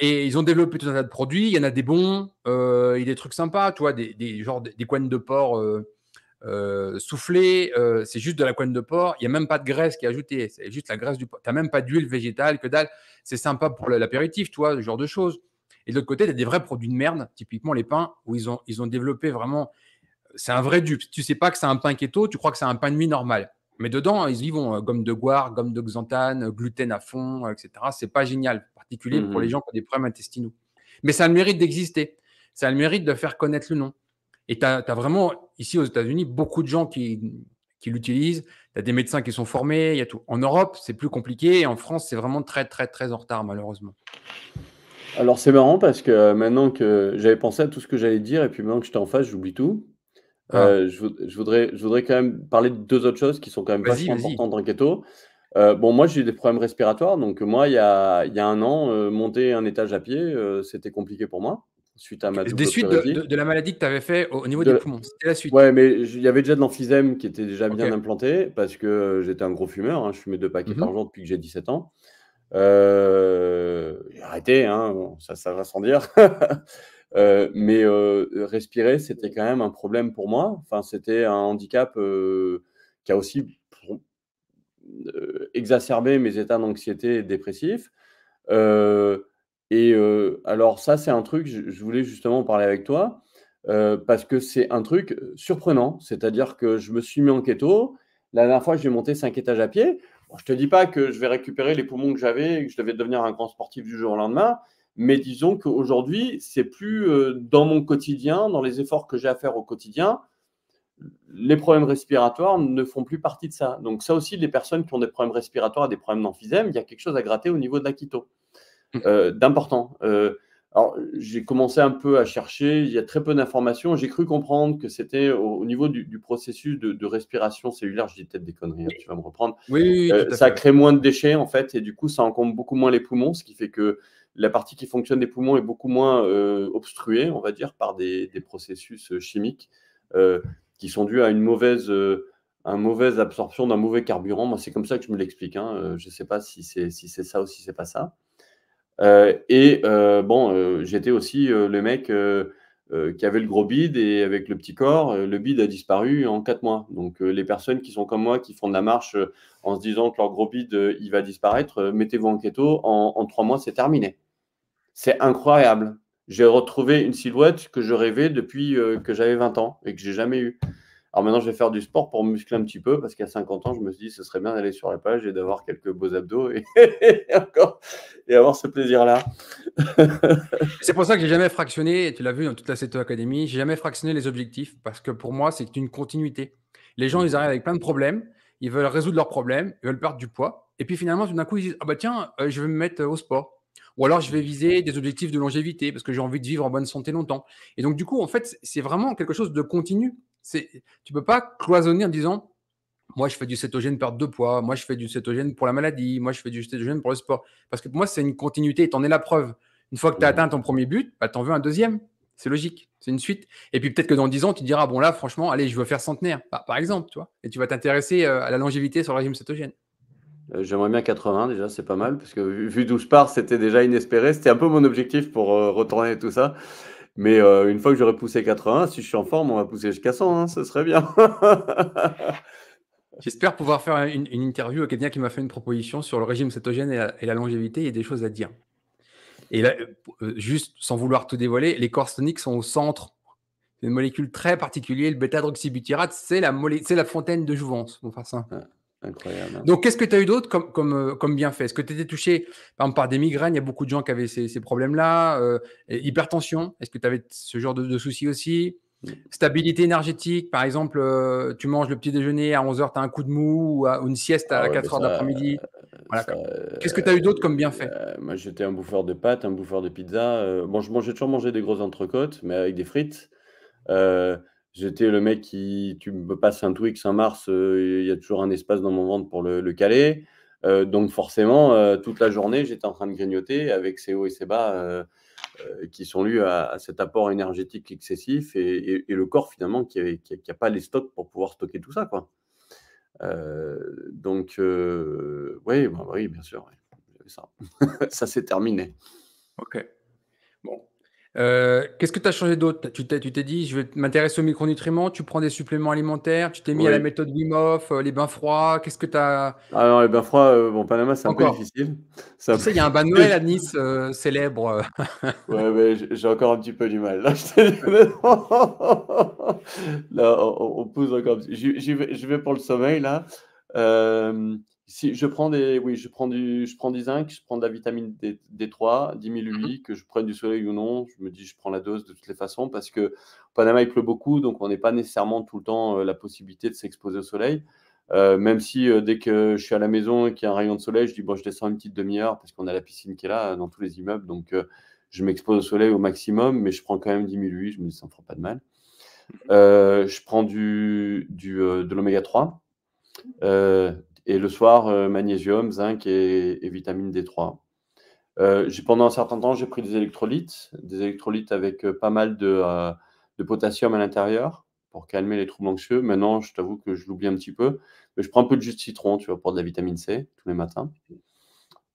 Et ils ont développé tout un tas de produits. Il y en a des bons, euh, il des trucs sympas, tu vois, des, des genres des, de porc euh, euh soufflées. Euh, c'est juste de la couenne de porc. Il n'y a même pas de graisse qui est ajoutée. C'est juste la graisse du porc. Tu n'as même pas d'huile végétale, que dalle. C'est sympa pour l'apéritif, tu vois, ce genre de choses. Et de l'autre côté, il y a des vrais produits de merde, typiquement les pains, où ils ont, ils ont développé vraiment c'est un vrai dupe. Tu sais pas que c'est un pain keto, tu crois que c'est un pain de nuit normal. Mais dedans, ils y vont euh, gomme de goire, gomme de xanthane, euh, gluten à fond, euh, etc. C'est pas génial, particulier pour mhm. les gens qui ont des problèmes intestinaux. Mais ça a le mérite d'exister. Ça a le mérite de faire connaître le nom. Et tu as, vraiment, ici aux États-Unis, beaucoup de gens qui, qui l'utilisent. Tu as des médecins qui sont formés, il y a tout. En Europe, c'est plus compliqué. en France, c'est vraiment très, très, très en retard, malheureusement. Alors, c'est marrant parce que maintenant que j'avais pensé à tout ce que j'allais dire, et puis maintenant que j'étais en face, j'oublie tout. Ah. Euh, je, voudrais, je voudrais quand même parler de deux autres choses qui sont quand même pas importantes dans Keto. Euh, bon, moi, j'ai des problèmes respiratoires. Donc, moi, il y a, un an, euh, monter un étage à pied, euh, c'était compliqué pour moi. Suite à ma des suites de, la maladie que tu avais fait au, niveau des poumons. C'était la suite. Ouais, mais il y avait déjà de l'emphysème qui était déjà bien implanté parce que j'étais un gros fumeur. Hein, je fumais deux paquets d'argent mm-hmm. par jour depuis que j'ai 17 ans. arrêtez, hein, ça, ça va sans dire. Euh, mais euh, respirer, c'était quand même un problème pour moi. Enfin, c'était un handicap euh, qui a aussi exacerbé mes états d'anxiété dépressif. et alors ça, c'est un truc, je, voulais justement parler avec toi, parce que c'est un truc surprenant. C'est-à-dire que je me suis mis en keto. La dernière fois, j'ai monté 5 étages à pied. je ne te dis pas que je vais récupérer les poumons que j'avais et que je devais devenir un grand sportif du jour au lendemain, mais disons qu'aujourd'hui, c'est plus euh, dans mon quotidien, dans les efforts que j'ai à faire au quotidien, les problèmes respiratoires ne font plus partie de ça. Donc ça aussi, les personnes qui ont des problèmes respiratoires et des problèmes d'emphysème, il y a quelque chose à gratter au niveau de la mmh. euh, d'important. Euh, alors j'ai commencé un peu à chercher, il y a très peu d'informations. J'ai cru comprendre que c'était au, niveau du, processus de, respiration cellulaire, je dis peut-être des conneries, hein, tu vas me reprendre. Oui, oui, oui ça crée moins de déchets en fait, et du coup ça encombre beaucoup moins les poumons, ce qui fait que la partie qui fonctionne des poumons est beaucoup moins euh, obstruée, on va dire, par des, processus euh, chimiques euh, qui sont dus à une mauvaise, mauvaise absorption d'un mauvais carburant. Moi, c'est comme ça que je me l'explique. Hein. Je ne sais pas si c'est si ça ou si c'est pas ça. et bon, j'étais aussi le mec qui avait le gros bide et avec le petit corps, le bide a disparu en quatre mois. Donc les personnes qui sont comme moi, qui font de la marche en se disant que leur gros bide, il va disparaître, mettez-vous en keto, en, en mois, c'est terminé. C'est incroyable. J'ai retrouvé une silhouette que je rêvais depuis euh, que j'avais 20 ans et que j'ai jamais eue. Alors maintenant, je vais faire du sport pour me muscler un petit peu parce qu'à 50 ans, je me suis dit, ce serait bien d'aller sur la page et d'avoir quelques beaux abdos et, encore et avoir ce plaisir-là. c'est pour ça que j'ai jamais fractionné, tu l'as vu dans toute la CETO Academy, j'ai jamais fractionné les objectifs parce que pour moi, c'est une continuité. Les gens, ils arrivent avec plein de problèmes, ils veulent résoudre leurs problèmes, ils veulent perdre du poids. Et puis finalement, tout d'un coup, ils disent, ah bah tiens, euh, je vais me mettre euh, au sport. Ou alors, je vais viser des objectifs de longévité parce que j'ai envie de vivre en bonne santé longtemps. Et donc, du coup, en fait, c'est vraiment quelque chose de continu. Tu tu peux pas cloisonner en disant, moi, je fais du cétogène perdre deux poids, moi, je fais du cétogène pour la maladie, moi, je fais du cétogène pour le sport. Parce que pour moi, c'est une continuité tu en es la preuve. Une fois que tu as mmh. atteint ton premier but, bah, tu en veux un deuxième. C'est logique, c'est une suite. Et puis peut-être que dans 10 ans, tu diras, bon là, franchement, allez, je veux faire centenaire, par exemple, tu vois. Et tu vas t'intéresser euh, à la longévité sur le régime cétogène. Euh, j'aimerais bien 80 déjà, c'est pas mal, parce que vu d'où je pars, c'était déjà inespéré. C'était un peu mon objectif pour euh, retourner tout ça. Mais euh, une fois que j'aurai poussé 80, si je suis en forme, on va pousser jusqu'à 100, hein, ce serait bien. J'espère pouvoir faire une, interview avec quelqu'un qui m'a fait une proposition sur le régime cétogène et la, longévité. Il y a des choses à dire. Et là, juste sans vouloir tout dévoiler, les corps toniques sont au centre c'est une molécule très particulière, le bêta-droxybutyrate, c'est la, la, fontaine de jouvence, pour faire ça. Ah. Incroyable. Hein. Donc, qu'est-ce que tu as eu d'autre comme, comme, euh, comme bienfait Est-ce que tu étais touché par, par des migraines Il y a beaucoup de gens qui avaient ces, ces problèmes-là. Euh, hypertension, est-ce que tu avais ce genre de, de soucis aussi mm. Stabilité énergétique, par exemple, euh, tu manges le petit déjeuner à 11h, tu as un coup de mou, ou, à, une sieste à 4h ah d'après-midi. Qu'est-ce que tu as eu d'autre comme bienfait euh, Moi, j'étais un bouffeur de pâtes, un bouffeur de pizza. bon, je mangeais toujours manger des grosses entrecôtes, mais avec des frites. J'étais le mec qui, tu me passes un Twix en Mars, euh, il y a toujours un espace dans mon ventre pour le, caler. Euh, donc forcément, euh, toute la journée, j'étais en train de grignoter avec ses hauts et ses bas qui sont lus à, cet apport énergétique excessif et, le corps finalement qui n'a pas les stocks pour pouvoir stocker tout ça. Quoi. donc oui, bah oui, bien sûr, ça, s'est terminé. Ok. Bon, euh, qu'est-ce que tu as changé d'autre Tu t'es dit, je vais m'intéresser aux micronutriments, tu prends des suppléments alimentaires, tu t'es mis à la méthode Wim Hof, euh, les bains froids, qu'est-ce que tu as Ah non, les bains froids, euh, bon, Panama, c'est un peu difficile. tu sais, il y a un bain de Noël à Nice célèbre. ouais, mais j'ai encore un petit peu du mal. Là, je là on, on, pousse encore. Je vais, vais pour le sommeil, là si je prends des, oui, je prends du, je prends zinc, je prends de la vitamine D, 3 10 000 UI, que je prenne du soleil ou non, je me dis je prends la dose de toutes les façons parce que Panama il pleut beaucoup, donc on n'est pas nécessairement tout le temps euh, la possibilité de s'exposer au soleil. Euh, même si euh, dès que je suis à la maison et qu'il y a un rayon de soleil, je dis bon, je descends une petite demi-heure parce qu'on a la piscine qui est là dans tous les immeubles, donc je m'expose au soleil au maximum, mais je prends quand même 10 000 UI, je me dis ça ne fera pas de mal. Mmh je prends du, du de l'oméga 3. Et le soir, euh, magnésium, zinc et, vitamine D3. Euh, pendant un certain temps, j'ai pris des électrolytes, des électrolytes avec euh, pas mal de, potassium à l'intérieur pour calmer les troubles anxieux. Maintenant, je t'avoue que je l'oublie un petit peu, mais je prends un peu de jus de citron, tu vois, pour de la vitamine C tous les matins.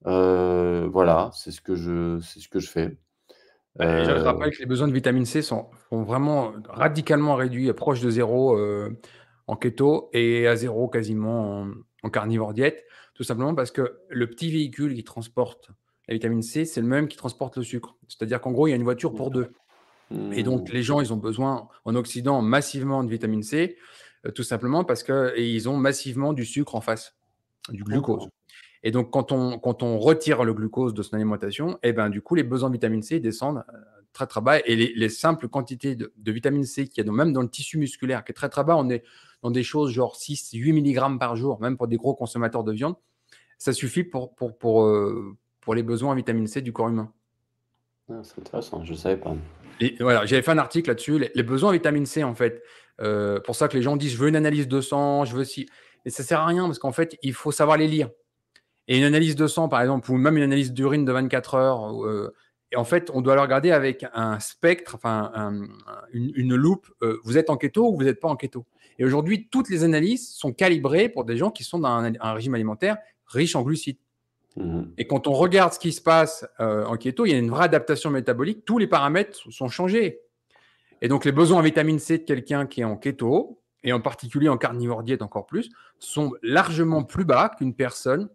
voilà, c'est ce que je, ce que je fais. Bah, je rappelle que les besoins de vitamine C sont, vraiment radicalement réduits, proche de zéro en keto et à zéro quasiment en, en carnivore diète, tout simplement parce que le petit véhicule qui transporte la vitamine C, c'est le même qui transporte le sucre. C'est-à-dire qu'en gros, il y a une voiture pour deux. Et donc, les gens, ils ont besoin en Occident massivement de vitamine C, euh, tout simplement parce que ils ont massivement du sucre en face, du glucose. Et donc, quand on, quand on retire le glucose de son alimentation, eh ben, du coup, les besoins de vitamine C descendent euh, très, très bas. Et les, simples quantités de, vitamine C qu'il y a, même dans le tissu musculaire, qui est très, très bas, on est dans des choses genre 6, 8 mg par jour, même pour des gros consommateurs de viande, ça suffit pour, pour, pour, euh, les besoins en vitamine C du corps humain. Ah, c'est intéressant, je ne savais pas. Et voilà, j'avais fait un article là-dessus, les, besoins en vitamine C en fait. Euh, pour ça que les gens disent je veux une analyse de sang, je veux si. Et ça sert à rien parce qu'en fait, il faut savoir les lire. Et une analyse de sang, par exemple, ou même une analyse d'urine de 24 heures, euh, et en fait, on doit le regarder avec un spectre, enfin une, loupe. vous êtes en keto ou vous n'êtes pas en keto et aujourd'hui, toutes les analyses sont calibrées pour des gens qui sont dans un, régime alimentaire riche en glucides. Mhm. Et quand on regarde ce qui se passe euh, en keto, il y a une vraie adaptation métabolique. Tous les paramètres sont changés. Et donc, les besoins en vitamine C de quelqu'un qui est en keto, et en particulier en carnivore diète encore plus, sont largement plus bas qu'une personne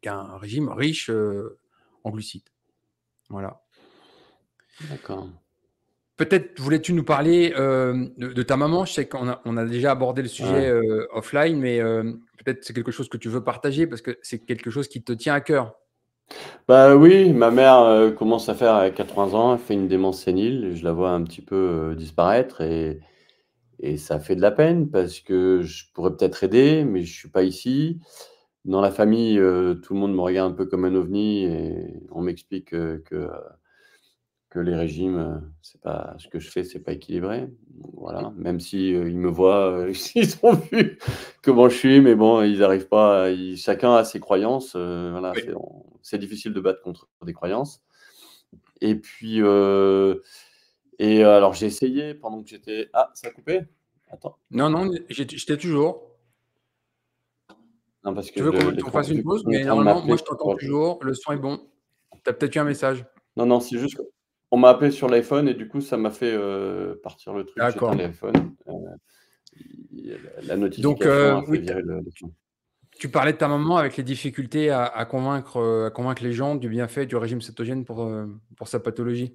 qui a un régime riche euh, en glucides. Voilà. D'accord. Peut-être voulais-tu nous parler euh, de, ta maman Je sais qu'on a, déjà abordé le sujet euh, offline, mais euh, peut-être c'est quelque chose que tu veux partager parce que c'est quelque chose qui te tient à cœur. Bah oui, ma mère commence à faire à 80 ans, elle fait une démence sénile, je la vois un petit peu disparaître et, et ça fait de la peine parce que je pourrais peut-être aider, mais je ne suis pas ici. Dans la famille, tout le monde me regarde un peu comme un ovni et on m'explique que que les régimes, euh, c'est pas ce que je fais, c'est pas équilibré. Voilà, mmh. même si euh, ils me voient, euh, ils ont vu comment je suis, mais bon, ils n'arrivent pas. chacun a ses croyances. voilà, c'est difficile de battre contre des croyances. Et puis, et alors j'ai essayé pendant que j'étais. Ah, ça a coupé. Attends. Non, non, j'étais toujours. Non, parce que tu veux qu'on fasse une pause, mais normalement, moi je t'entends toujours. Le son est bon. Tu as peut-être eu un message. Non, non, c'est juste on m'a appelé sur l'iPhone et du coup, ça m'a fait euh, partir le truc sur l'iPhone. Euh, la notification Donc, euh, Tu parlais de ta maman avec les difficultés à, convaincre, à convaincre les gens du bienfait du régime cétogène pour, pour sa pathologie.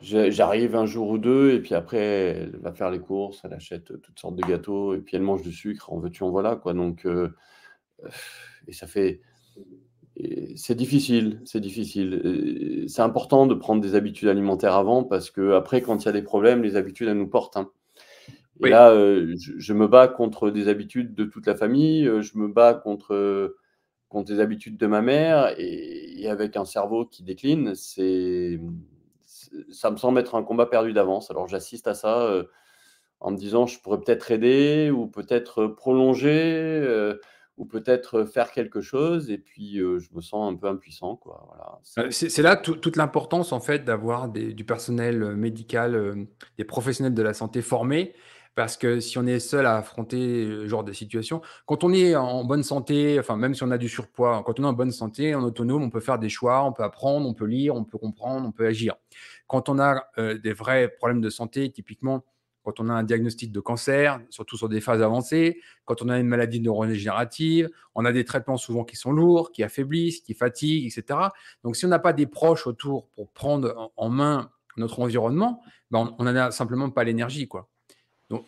j'arrive un jour ou deux et puis après, elle va faire les courses, elle achète toutes sortes de gâteaux et puis elle mange du sucre, en veux-tu, en voilà. Quoi. Donc, et ça fait c'est difficile, c'est difficile. C'est important de prendre des habitudes alimentaires avant parce que après, quand il y a des problèmes, les habitudes elles nous portent. Hein. Et là, euh, je, me bats contre des habitudes de toute la famille, euh, je me bats contre contre des habitudes de ma mère et, avec un cerveau qui décline, c'est ça me semble être un combat perdu d'avance. Alors j'assiste à ça euh, en me disant je pourrais peut-être aider ou peut-être prolonger ou peut-être faire quelque chose et puis je me sens un peu impuissant quoi c'est là toute l'importance en fait d'avoir du personnel médical des professionnels de la santé formés parce que si on est seul à affronter ce genre de situation, quand on est en bonne santé, enfin même si on a du surpoids, hein, quand on est en bonne santé, en autonome, on peut faire des choix, on peut apprendre, on peut lire, on peut comprendre, on peut agir. Quand on a des vrais problèmes de santé, typiquement quand on a un diagnostic de cancer, surtout sur des phases avancées, quand on a une maladie neurodégénérative, on a des traitements souvent qui sont lourds, qui affaiblissent, qui fatiguent, etc. Donc si on n'a pas des proches autour pour prendre en main notre environnement, ben on n'a a simplement pas l'énergie. quoi.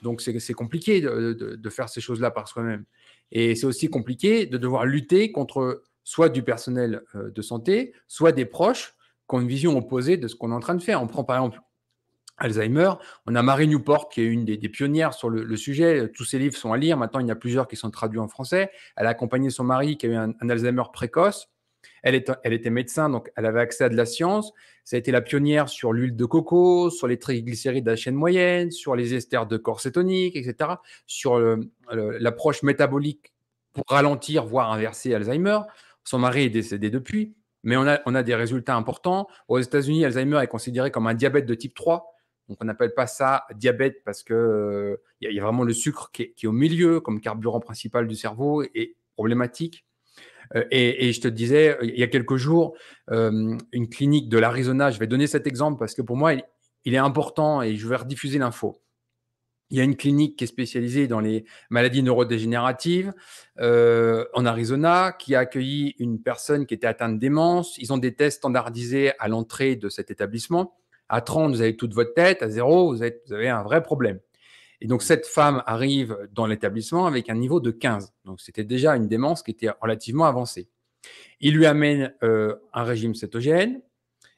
Donc c'est compliqué de, de, faire ces choses-là par soi-même. Et c'est aussi compliqué de devoir lutter contre soit du personnel euh, de santé, soit des proches qui ont une vision opposée de ce qu'on est en train de faire. On prend par exemple Alzheimer. On a Marie Newport, qui est une des, pionnières sur le, sujet. Tous ses livres sont à lire. Maintenant, il y en a plusieurs qui sont traduits en français. Elle a accompagné son mari qui a eu un, Alzheimer précoce. Elle, était médecin, donc elle avait accès à de la science. Ça a été la pionnière sur l'huile de coco, sur les triglycérides de la chaîne moyenne, sur les esters de cétonique, etc., sur l'approche métabolique pour ralentir, voire inverser Alzheimer. Son mari est décédé depuis, mais on on a des résultats importants. Aux États-Unis, Alzheimer est considéré comme un diabète de type 3. Donc on n'appelle pas ça diabète parce que euh, il y, a vraiment le sucre qui est, au milieu comme carburant principal du cerveau et problématique. Euh, et, je te disais, euh, il y a quelques jours, une clinique de l'Arizona, je vais donner cet exemple parce que pour moi, il, est important et je vais rediffuser l'info. Il y a une clinique qui est spécialisée dans les maladies neurodégénératives en Arizona qui a accueilli une personne qui était atteinte de démence. Ils ont des tests standardisés à l'entrée de cet établissement. À 30, vous avez toute votre tête. À 0, vous, avez un vrai problème. Et donc, mm. cette femme arrive dans l'établissement avec un niveau de 15. Donc, c'était déjà une démence qui était relativement avancée. Il lui amène euh, un régime cétogène.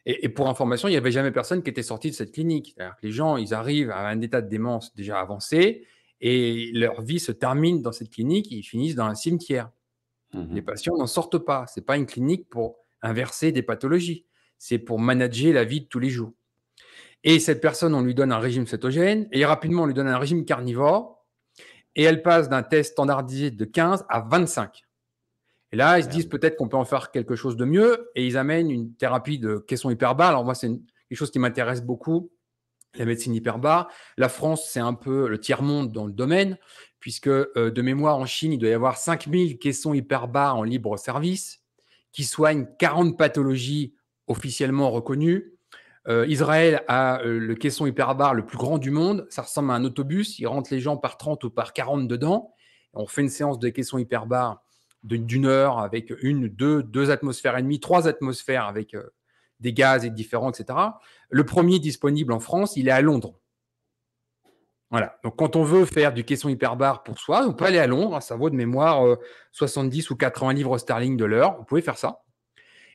Et, pour information, il n'y avait jamais personne qui était sorti de cette clinique. C'est-à-dire que les gens, ils arrivent à un état de démence déjà avancé et leur vie se termine dans cette clinique. ils finissent dans un cimetière. Mm-hmm. Les patients n'en sortent pas. Ce n'est pas une clinique pour inverser des pathologies. C'est pour manager la vie de tous les jours. Et cette personne, on lui donne un régime cétogène et rapidement, on lui donne un régime carnivore. Et elle passe d'un test standardisé de 15 à 25. Et là, ils se ah disent peut-être qu'on peut en faire quelque chose de mieux et ils amènent une thérapie de caisson hyperbare. Alors, moi, c'est quelque chose qui m'intéresse beaucoup, la médecine hyperbare. La France, c'est un peu le tiers-monde dans le domaine, puisque euh, de mémoire, en Chine, il doit y avoir 5000 caissons hyperbares en libre service qui soignent 40 pathologies officiellement reconnues euh, Israël a euh, le caisson hyperbare le plus grand du monde. Ça ressemble à un autobus. Il rentre les gens par 30 ou par 40 dedans. On fait une séance de caisson hyperbare d'une heure avec une, deux, deux atmosphères et demie, trois atmosphères avec euh, des gaz et différents, etc. Le premier disponible en France, il est à Londres. Voilà. Donc, quand on veut faire du caisson hyperbare pour soi, on peut aller à Londres. Ça vaut de mémoire 70 ou 80 livres sterling de l'heure. Vous pouvez faire ça.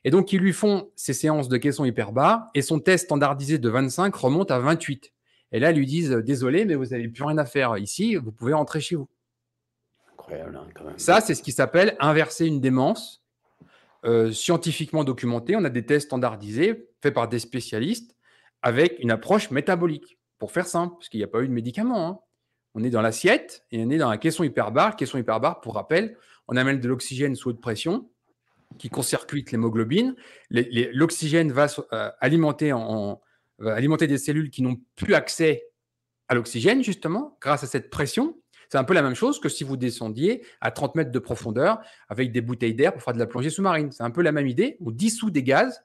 Et donc, ils lui font ces séances de caisson hyper et son test standardisé de 25 remonte à 28. Et là, ils lui disent euh, Désolé, mais vous n'avez plus rien à faire ici, vous pouvez rentrer chez vous. Incroyable, hein, quand même. Ça, c'est ce qui s'appelle inverser une démence. Euh, scientifiquement documentée. on a des tests standardisés faits par des spécialistes avec une approche métabolique, pour faire simple, parce qu'il n'y a pas eu de médicament. Hein. On est dans l'assiette et on est dans la caisson hyperbare. Caisson hyperbare, pour rappel, on amène de l'oxygène sous haute pression qui concircuite l'hémoglobine. L'oxygène va euh, alimenter, en, alimenter des cellules qui n'ont plus accès à l'oxygène, justement, grâce à cette pression. C'est un peu la même chose que si vous descendiez à 30 mètres de profondeur avec des bouteilles d'air pour faire de la plongée sous-marine. C'est un peu la même idée. On dissout des gaz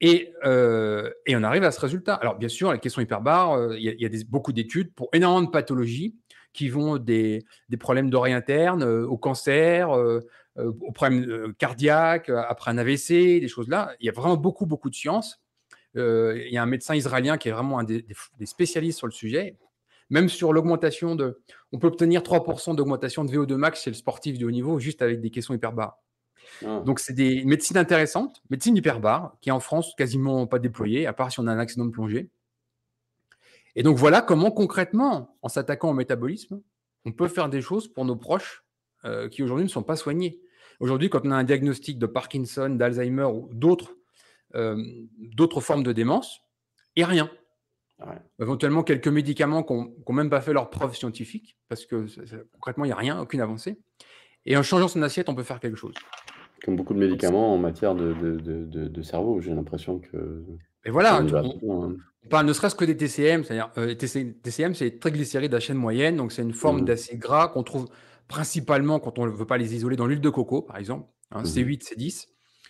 et, euh, on arrive à ce résultat. Alors, bien sûr, la question hyperbare, euh, il y a, des, beaucoup d'études pour énormément de pathologies qui vont des, problèmes d'oreille interne au cancer, euh, aux problèmes euh, cardiaques, euh, après un AVC, des choses là. Il y a vraiment beaucoup, beaucoup de sciences. il y a un médecin israélien qui est vraiment un des, spécialistes sur le sujet. Même sur l'augmentation de. On peut obtenir 3% d'augmentation de VO2 max chez le sportif de haut niveau juste avec des caissons hyperbares. Ah. Donc, c'est des médecines intéressantes, médecine hyperbare, qui est en France quasiment pas déployée, à part si on a un accident de plongée. Et donc, voilà comment concrètement, en s'attaquant au métabolisme, on peut faire des choses pour nos proches qui aujourd'hui ne sont pas soignés. Aujourd'hui, quand on a un diagnostic de Parkinson, d'Alzheimer ou d'autres, euh, d'autres formes de démence, et rien. Éventuellement, quelques médicaments qui n'ont même pas fait leur preuve scientifique, parce que concrètement, il n'y a rien, aucune avancée. Et en changeant son assiette, on peut faire quelque chose. Comme beaucoup de médicaments en matière de, de, de, cerveau, j'ai l'impression que. Et voilà, on, hein. ne serait-ce que des TCM, c'est-à-dire euh, TCM, c'est triglycérides à chaîne moyenne, donc c'est une forme mmh. d'acide gras qu'on trouve principalement quand on ne veut pas les isoler dans l'huile de coco, par exemple, hein, C8, mmh C10.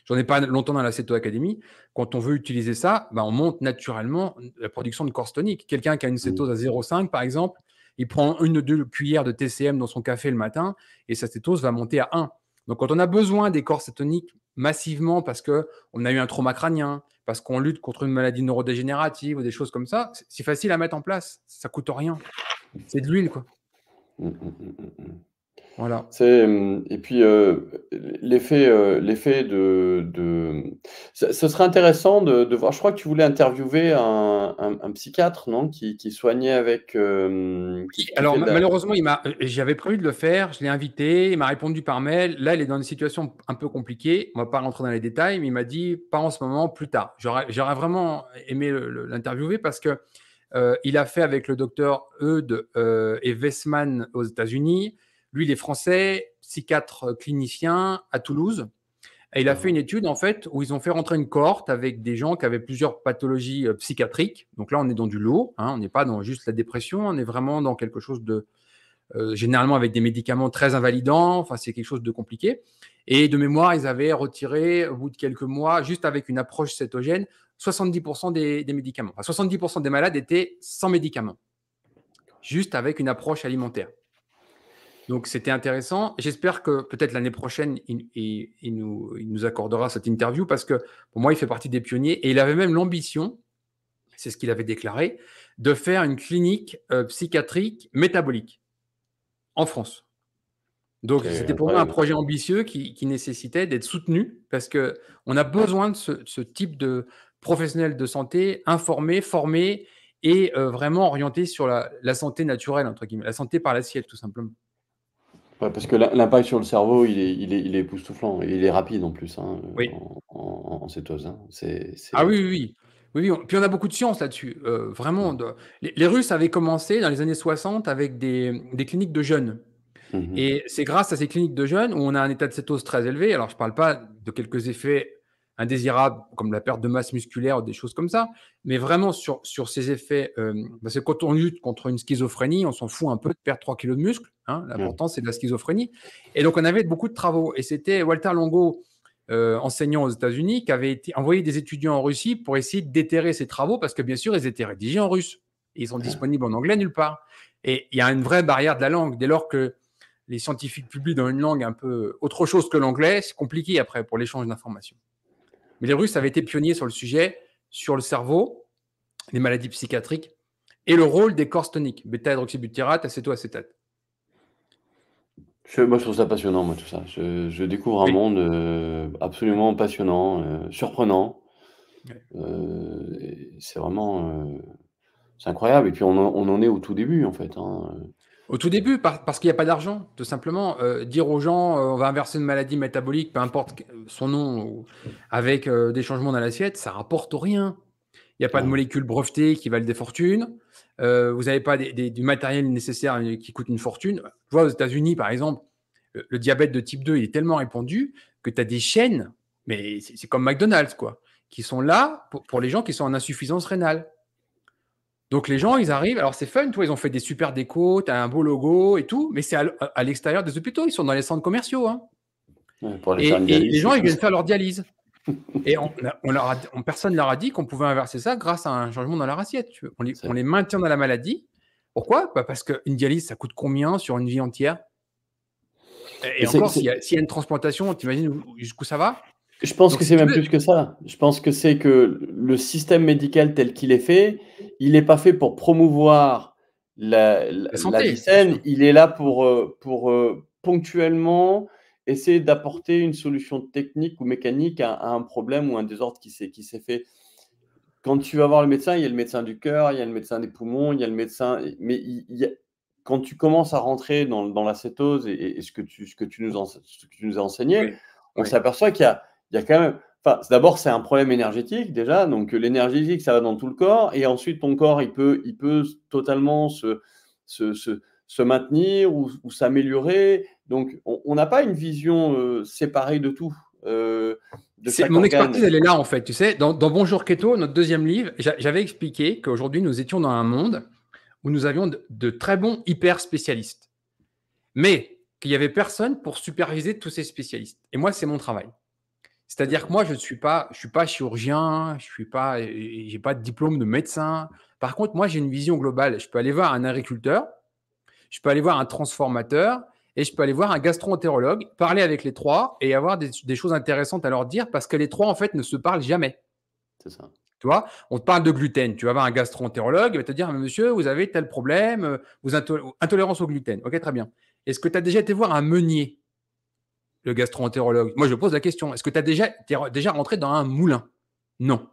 J'en ai pas longtemps dans la Ceto Academy. Quand on veut utiliser ça, ben, on monte naturellement la production de corps tonique. Quelqu'un qui a une mmh. cétose à 0,5, par exemple, il prend une ou deux cuillères de TCM dans son café le matin et sa cétose va monter à 1. Donc, quand on a besoin des corps toniques massivement parce qu'on a eu un trauma crânien, parce qu'on lutte contre une maladie neurodégénérative ou des choses comme ça, c'est facile à mettre en place. Ça coûte rien. C'est de l'huile, quoi. Mmh, euh, et puis euh, euh, l'effet de, Ce, serait intéressant de, voir. Je crois que tu voulais interviewer un, psychiatre, non, qui, qui, soignait avec. Alors malheureusement, J'avais prévu de le faire. Je l'ai invité. Il m'a répondu par mail. Là, il est dans une situation un peu compliquée. On va pas rentrer dans les détails, mais il m'a dit pas en ce moment, plus tard. J'aurais vraiment aimé l'interviewer parce que il a fait avec le docteur Eude et Westman aux États-Unis. Lui, il est français, psychiatre euh, clinicien à Toulouse. Et il a fait une étude, en fait, où ils ont fait rentrer une cohorte avec des gens qui avaient plusieurs pathologies euh, psychiatriques. Donc là, on est dans du lourd. Hein, on n'est pas dans juste la dépression. On est vraiment dans quelque chose de. Euh, généralement avec des médicaments très invalidants. Enfin, c'est quelque chose de compliqué. Et de mémoire, ils avaient retiré, au bout de quelques mois, juste avec une approche cétogène, 70% des, des, médicaments. Enfin, 70% des malades étaient sans médicaments, juste avec une approche alimentaire. Donc c'était intéressant. J'espère que peut-être l'année prochaine, il, nous, accordera cette interview parce que pour moi, il fait partie des pionniers et il avait même l'ambition, c'est ce qu'il avait déclaré, de faire une clinique euh, psychiatrique métabolique en France. Donc c'était pour moi un projet ambitieux qui, nécessitait d'être soutenu parce qu'on a besoin de ce, type de professionnels de santé informés, formés et euh, vraiment orientés sur la, la santé naturelle entre guillemets, la santé par l'assiette tout simplement parce que l'impact sur le cerveau, il est, il époustouflant. Et il est rapide en plus, hein, en, cétose, hein. Ah oui, oui, oui. puis on a beaucoup de science là-dessus. Euh, vraiment, les, Russes avaient commencé dans les années 60 avec des, des cliniques de jeunes. Mmh et c'est grâce à ces cliniques de jeunes où on a un état de cétose très élevé. Alors, je ne parle pas de quelques effets indésirables, comme la perte de masse musculaire ou des choses comme ça, mais vraiment sur, sur ces effets, euh, parce que quand on lutte contre une schizophrénie, on s'en fout un peu de perdre 3 kilos de muscle, hein. l'important c'est de la schizophrénie. Et donc on avait beaucoup de travaux, et c'était Walter Longo, euh, enseignant aux États-Unis, qui avait été, envoyé des étudiants en Russie pour essayer de déterrer ces travaux, parce que bien sûr ils étaient rédigés en russe, ils sont ah. disponibles en anglais nulle part. Et il y a une vraie barrière de la langue, dès lors que les scientifiques publient dans une langue un peu autre chose que l'anglais, c'est compliqué après pour l'échange d'informations les Russes avaient été pionniers sur le sujet, sur le cerveau, les maladies psychiatriques et le rôle des corps toniques, bêta-hydroxybutyrate, acétoacétate. Je, moi, je trouve ça passionnant, moi, tout ça. Je, découvre un monde euh, absolument passionnant, euh, surprenant. Euh, c'est vraiment c'est incroyable. Et puis, on, en est au tout début, en fait. Hein. Au tout début, parce qu'il n'y a pas d'argent, tout simplement. Euh, dire aux gens, euh, on va inverser une maladie métabolique, peu importe son nom, avec euh, des changements dans l'assiette, ça rapporte rien. Il n'y a pas de molécules brevetées qui valent des fortunes. vous n'avez pas du matériel nécessaire qui coûte une fortune. Je vois aux États-Unis, par exemple, le, diabète de type 2, il est tellement répandu que tu as des chaînes, mais c'est comme McDonald's, quoi, qui sont là pour les gens qui sont en insuffisance rénale. Donc les gens, ils arrivent. Alors c'est fun, toi, ils ont fait des super décos, tu as un beau logo et tout, mais c'est à, l'extérieur des hôpitaux, ils sont dans les centres commerciaux. Hein. les et, les gens, ils viennent faire leur dialyse. et on, personne ne leur a dit qu'on pouvait inverser ça grâce à un changement dans leur assiette. On les, maintient dans la maladie. Pourquoi bah Parce qu'une dialyse, ça coûte combien sur une vie entière et, encore, s'il y, a une transplantation, imagines jusqu'où ça va je pense que c'est même plus que ça. Je pense que c'est que le système médical tel qu'il est fait, il n'est pas fait pour promouvoir la, santé, saine. Il est là pour, euh, pour euh, ponctuellement essayer d'apporter une solution technique ou mécanique à, un problème ou un désordre qui s'est fait. Quand tu vas voir le médecin, il y a le médecin du cœur, il y a le médecin des poumons, il y a le médecin. Mais il, quand tu commences à rentrer dans, dans la cétose et, ce, que tu, ce, que tu nous nous as enseigné, on s'aperçoit qu'il y a d'abord, c'est un problème énergétique déjà. Donc, euh, l'énergie, ça va dans tout le corps. Et ensuite, ton corps, il peut, il peut totalement se, se, maintenir ou, s'améliorer. Donc, on n'a pas une vision euh, séparée de tout. Euh, mon expertise, elle est là en fait. Tu sais, dans, Bonjour Keto, notre deuxième livre, j'avais expliqué qu'aujourd'hui, nous étions dans un monde où nous avions de, de très bons hyper spécialistes, mais qu'il n'y avait personne pour superviser tous ces spécialistes. Et moi, c'est mon travail. C'est-à-dire que moi, je ne suis pas, je suis pas chirurgien, je suis pas, j'ai pas de diplôme de médecin. Par contre, moi, j'ai une vision globale. Je peux aller voir un agriculteur, je peux aller voir un transformateur et je peux aller voir un gastroentérologue, parler avec les trois et avoir des, choses intéressantes à leur dire parce que les trois, en fait, ne se parlent jamais. C'est ça. Tu vois, on te parle de gluten. Tu vas voir un gastro gastroentérologue, il va te dire, monsieur, vous avez tel problème, euh, vous intolérance au gluten. Ok, très bien. Est-ce que tu as déjà été voir un meunier le gastro-entérologue. Moi, je pose la question est-ce que tu as déjà, es déjà rentré dans un moulin Non.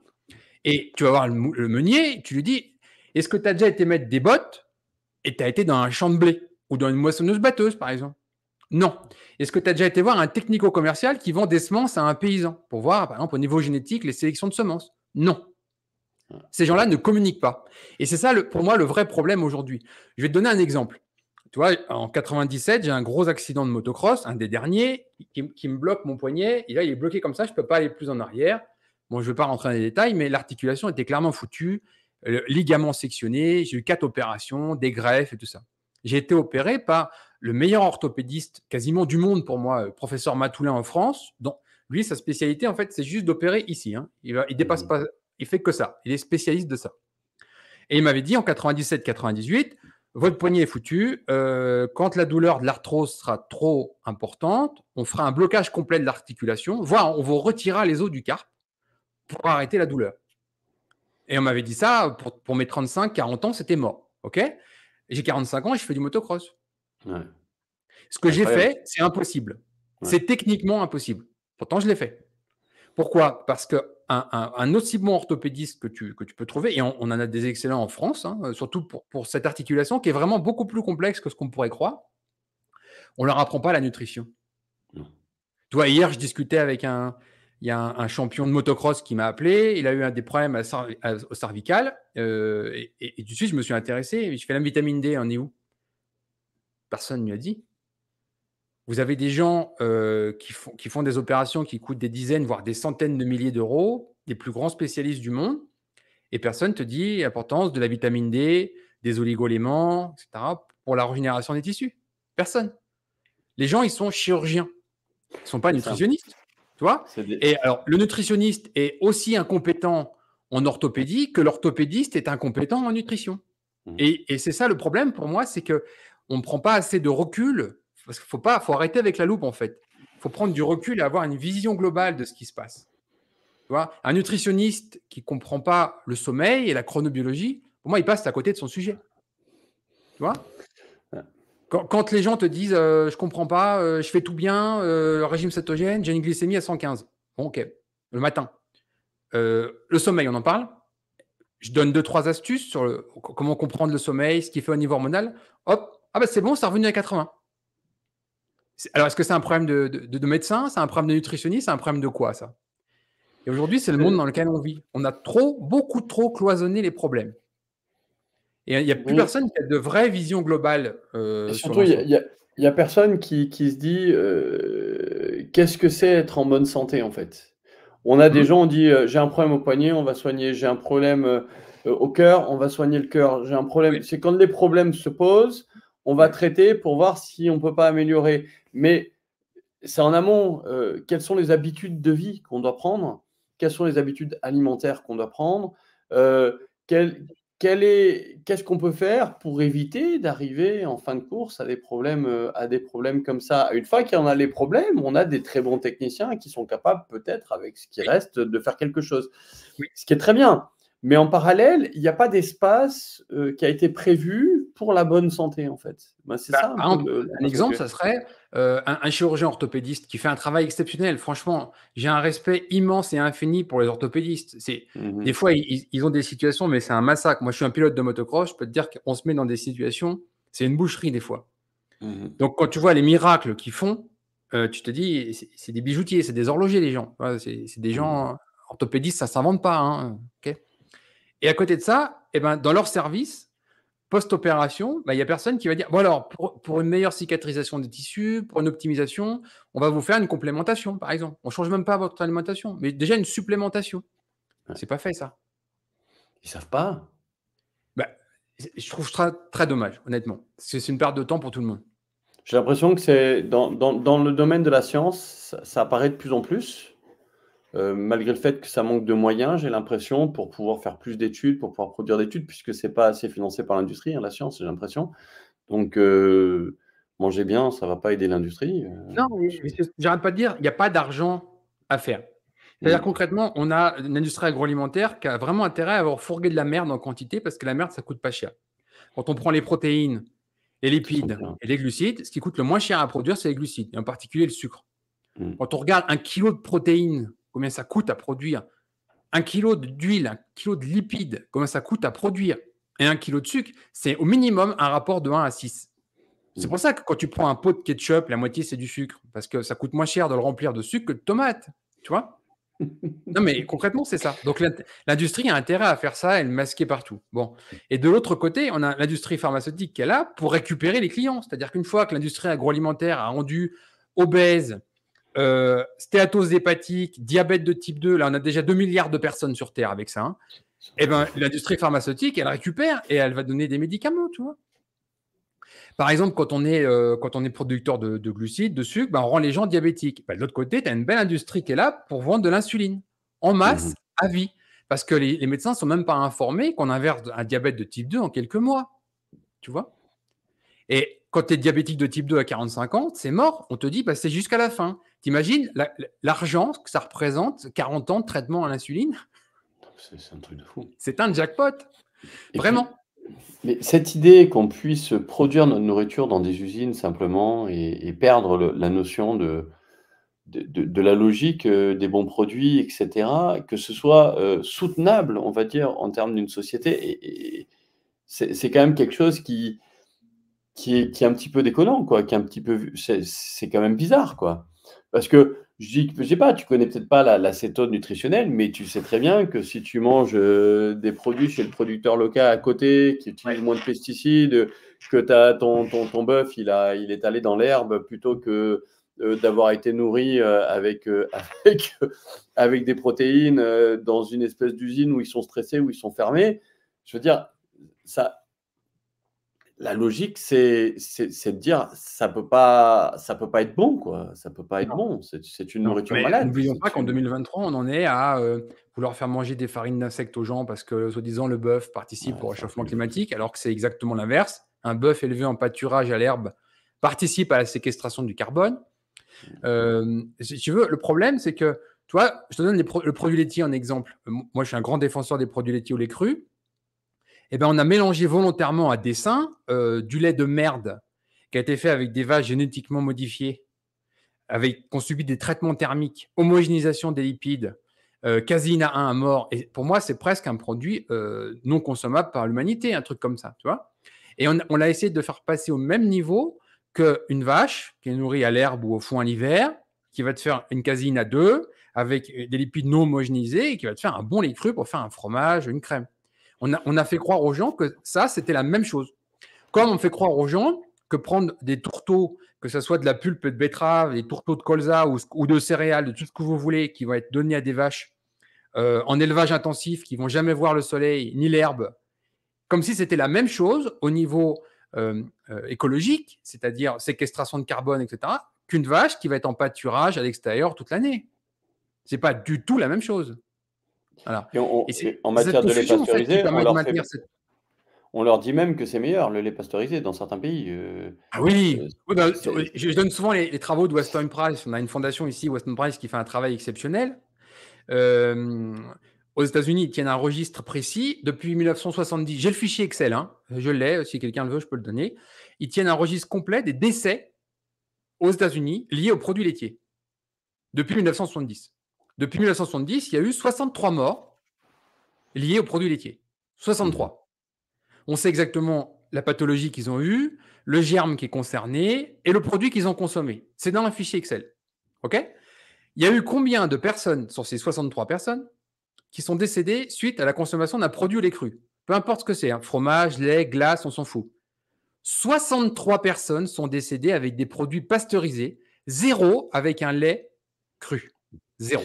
Et tu vas voir le, meunier, tu lui dis est-ce que tu as déjà été mettre des bottes et tu as été dans un champ de blé ou dans une moissonneuse batteuse, par exemple Non. Est-ce que tu as déjà été voir un technico-commercial qui vend des semences à un paysan pour voir, par exemple, au niveau génétique, les sélections de semences Non. Ces gens-là ne communiquent pas. Et c'est ça, pour moi, le vrai problème aujourd'hui. Je vais te donner un exemple tu vois, en 97, j'ai un gros accident de motocross, un des derniers, qui, me bloque mon poignet. Et là, il est bloqué comme ça, je ne peux pas aller plus en arrière. Bon, je ne vais pas rentrer dans les détails, mais l'articulation était clairement foutue. Le ligament sectionné, j'ai eu quatre opérations, des greffes et tout ça. J'ai été opéré par le meilleur orthopédiste quasiment du monde pour moi, euh, professeur Matoulin en France. lui, sa spécialité, en fait, c'est juste d'opérer ici. Hein. Il ne dépasse mmh. pas, il fait que ça. Il est spécialiste de ça. Et il m'avait dit en 97-98, votre poignet est foutu. Euh, quand la douleur de l'arthrose sera trop importante, on fera un blocage complet de l'articulation, voire on vous retirera les os du carpe pour arrêter la douleur. Et on m'avait dit ça, pour, mes 35-40 ans, c'était mort. OK J'ai 45 ans et je fais du motocross. Ce que j'ai fait, c'est impossible. C'est techniquement impossible. Pourtant, je l'ai fait. Pourquoi Parce que un, aussi bon orthopédiste que tu, que tu peux trouver, et on, en a des excellents en France, hein, euh, surtout pour, cette articulation qui est vraiment beaucoup plus complexe que ce qu'on pourrait croire, on leur apprend pas la nutrition. Toi, hier, je discutais avec un, un, champion de motocross qui m'a appelé, il a eu un des problèmes au cervical, euh, et, du suite, je me suis intéressé, je fais la vitamine D, on est où Personne ne lui a dit. Vous avez des gens euh, qui, font, qui font des opérations qui coûtent des dizaines, voire des centaines de milliers d'euros, des plus grands spécialistes du monde, et personne ne te dit l'importance de la vitamine D, des oligoléments, etc., pour la régénération des tissus. Personne. Les gens, ils sont chirurgiens. Ils ne sont pas nutritionnistes. Tu vois Et alors, le nutritionniste est aussi incompétent en orthopédie que l'orthopédiste est incompétent en nutrition. Mmh. Et, et c'est ça le problème pour moi, c'est que on ne prend pas assez de recul parce qu'il faut pas, faut arrêter avec la loupe en fait. Il faut prendre du recul et avoir une vision globale de ce qui se passe. vois, un nutritionniste qui ne comprend pas le sommeil et la chronobiologie, pour moi, il passe à côté de son sujet. Tu vois quand, les gens te disent, je euh, je comprends pas, euh, je fais tout bien, euh, régime cétogène, j'ai une glycémie à 115. Bon, ok, le matin. le sommeil, on en parle je donne deux, trois astuces sur comment comprendre le sommeil, ce qu'il fait au niveau hormonal. Hop, ah bah c'est bon, c'est revenu à 80. Alors, est-ce que c'est un problème de, médecin C'est un problème de nutritionniste C'est un problème de quoi, ça Et aujourd'hui, c'est le euh. monde dans lequel on vit. On a trop, beaucoup trop cloisonné les problèmes. Et il n'y a plus personne qui a de vraies visions globales. Euh, surtout, il n'y a, personne qui, se dit euh, qu'est-ce que c'est être en bonne santé, en fait On a des mmh. gens, on dit j'ai un problème au poignet, on va soigner, j'ai un problème au cœur, on va soigner le cœur, j'ai un problème. C'est quand les problèmes se posent on va traiter pour voir si on ne peut pas améliorer. Mais c'est en amont, euh, quelles sont les habitudes de vie qu'on doit prendre Quelles sont les habitudes alimentaires qu'on doit prendre euh, est, Qu'est-ce qu'on peut faire pour éviter d'arriver en fin de course à des problèmes, euh, à des problèmes comme ça Une fois qu'on en a les problèmes, on a des très bons techniciens qui sont capables peut-être, avec ce qui reste, de faire quelque chose. Ce qui est très bien. Mais en parallèle, il n'y a pas d'espace qui a été prévu pour la bonne santé, en fait. Ben, c'est bah, ça. Un, exemple, ça serait euh, un, chirurgien orthopédiste qui fait un travail exceptionnel. Franchement, j'ai un respect immense et infini pour les orthopédistes. C'est mhm. Des fois, ils, ont des situations, mais c'est un massacre. Moi, je suis un pilote de motocross, je peux te dire qu'on se met dans des situations, c'est une boucherie des fois. Mhm. Donc, quand tu vois les miracles qu'ils font, euh, tu te dis, c'est, des bijoutiers, c'est des horlogers, les gens. c'est, des gens mhm. orthopédistes, ça ne s'invente pas. Hein, et à côté de ça, et eh ben, dans leur service, post-opération, bah, il y n'y a personne qui va dire, bon alors, pour, une meilleure cicatrisation des tissus, pour une optimisation, on va vous faire une complémentation, par exemple. On ne change même pas votre alimentation, mais déjà une supplémentation. C'est pas fait, ça. Ils savent pas. Bah, je trouve ça très dommage, honnêtement. C'est une perte de temps pour tout le monde. J'ai l'impression que c'est dans, le domaine de la science, ça apparaît de plus en plus. Euh, malgré le fait que ça manque de moyens, j'ai l'impression, pour pouvoir faire plus d'études, pour pouvoir produire d'études, puisque ce n'est pas assez financé par l'industrie, hein, la science, j'ai l'impression. Donc, euh, manger bien, ça ne va pas aider l'industrie. Euh. Non, j'arrête pas de dire, il n'y a pas d'argent à faire. C'est-à-dire mm. concrètement, on a une industrie agroalimentaire qui a vraiment intérêt à avoir fourgué de la merde en quantité parce que la merde, ça coûte pas cher. Quand on prend les protéines, les lipides hein. et les glucides, ce qui coûte le moins cher à produire, c'est les glucides, et en particulier le sucre. Mm. Quand on regarde un kilo de protéines combien ça coûte à produire. Un kilo d'huile, un kilo de lipides, combien ça coûte à produire. Et un kilo de sucre, c'est au minimum un rapport de 1 à 6. C'est pour ça que quand tu prends un pot de ketchup, la moitié c'est du sucre, parce que ça coûte moins cher de le remplir de sucre que de tomates, tu vois Non mais concrètement c'est ça. Donc l'industrie a intérêt à faire ça et le masquer partout. Bon. Et de l'autre côté, on a l'industrie pharmaceutique qui est là pour récupérer les clients. C'est-à-dire qu'une fois que l'industrie agroalimentaire a rendu obèse euh, stéatose hépatique, diabète de type 2, là on a déjà 2 milliards de personnes sur Terre avec ça, et hein. eh ben, l'industrie pharmaceutique, elle récupère et elle va donner des médicaments, tu vois. Par exemple, quand on est, euh, quand on est producteur de, glucides, de sucre, ben, on rend les gens diabétiques. Ben, de l'autre côté, tu as une belle industrie qui est là pour vendre de l'insuline en masse mmh à vie. Parce que les, médecins ne sont même pas informés qu'on inverse un diabète de type 2 en quelques mois. Tu vois Et quand tu es diabétique de type 2 à 45 ans, c'est mort. On te dit, ben, c'est jusqu'à la fin. T'imagines l'argent que ça représente, 40 ans de traitement à l'insuline C'est un truc de fou. C'est un jackpot. Vraiment. mais cette idée qu'on puisse produire notre nourriture dans des usines simplement et, perdre la notion de, de, la logique euh, des bons produits, etc., que ce soit euh, soutenable, on va dire, en termes d'une société, c'est quand même quelque chose qui, qui est, un petit peu déconnant, quoi, un petit peu, c'est quand même bizarre, quoi. Parce que je dis, je sais pas, tu connais peut-être pas la, la, nutritionnelle, mais tu sais très bien que si tu manges euh, des produits chez le producteur local à côté, qui utilise moins de pesticides, que as ton, ton, ton bœuf, il, a, il est allé dans l'herbe plutôt que euh, d'avoir été nourri euh, avec, avec, avec, des protéines dans une espèce d'usine où ils sont stressés, où ils sont fermés. Je veux dire, ça, la logique, c'est de dire ça peut pas ça peut pas être bon quoi, ça peut pas être bon. C'est une nourriture malade. N'oublions pas qu'en 2023, on en est à euh, vouloir faire manger des farines d'insectes aux gens parce que soi-disant le bœuf participe au réchauffement climatique, alors que c'est exactement l'inverse. Un bœuf élevé en pâturage à l'herbe participe à la séquestration du carbone. Euh, si tu veux, le problème c'est que toi, je te donne le produit laitier en exemple. Moi, je suis un grand défenseur des produits laitiers ou les crus. Eh ben, on a mélangé volontairement à dessein euh, du lait de merde qui a été fait avec des vaches génétiquement modifiées, avec qu'on subit des traitements thermiques, homogénéisation des lipides, casine à 1 à mort. Et pour moi, c'est presque un produit euh, non consommable par l'humanité, un truc comme ça, Et on, a l'a essayé de faire passer au même niveau qu'une vache qui est nourrie à l'herbe ou au foin l'hiver, qui va te faire une caséine à 2 avec des lipides non homogénéisés et qui va te faire un bon lait cru pour faire un fromage, une crème. On a, fait croire aux gens que ça, c'était la même chose. Comme on fait croire aux gens que prendre des tourteaux, que ce soit de la pulpe de betterave, des tourteaux de colza ou, de céréales, de tout ce que vous voulez, qui vont être donnés à des vaches euh, en élevage intensif, qui vont jamais voir le soleil ni l'herbe, comme si c'était la même chose au niveau euh, euh, écologique, c'est-à-dire séquestration de carbone, etc., qu'une vache qui va être en pâturage à l'extérieur toute l'année. C'est pas du tout la même chose en matière de lait pasteurisé, on, leur dit même que c'est meilleur le lait pasteurisé dans certains pays. Euh, ah oui, euh, bah, je donne souvent les, travaux de Western Price. On a une fondation ici, Western Price, qui fait un travail exceptionnel. Euh, aux États-Unis, ils tiennent un registre précis. Depuis 1970, j'ai le fichier Excel, hein. je l'ai. Si quelqu'un le veut, je peux le donner. Ils tiennent un registre complet des décès aux États-Unis liés aux produits laitiers depuis 1970 depuis 1970, il y a eu 63 morts liées aux produits laitiers. 63. On sait exactement la pathologie qu'ils ont eue, le germe qui est concerné et le produit qu'ils ont consommé. C'est dans un fichier Excel. OK Il y a eu combien de personnes sur ces 63 personnes qui sont décédées suite à la consommation d'un produit au lait cru Peu importe ce que c'est, hein. fromage, lait, glace, on s'en fout. 63 personnes sont décédées avec des produits pasteurisés, zéro avec un lait cru. Zéro.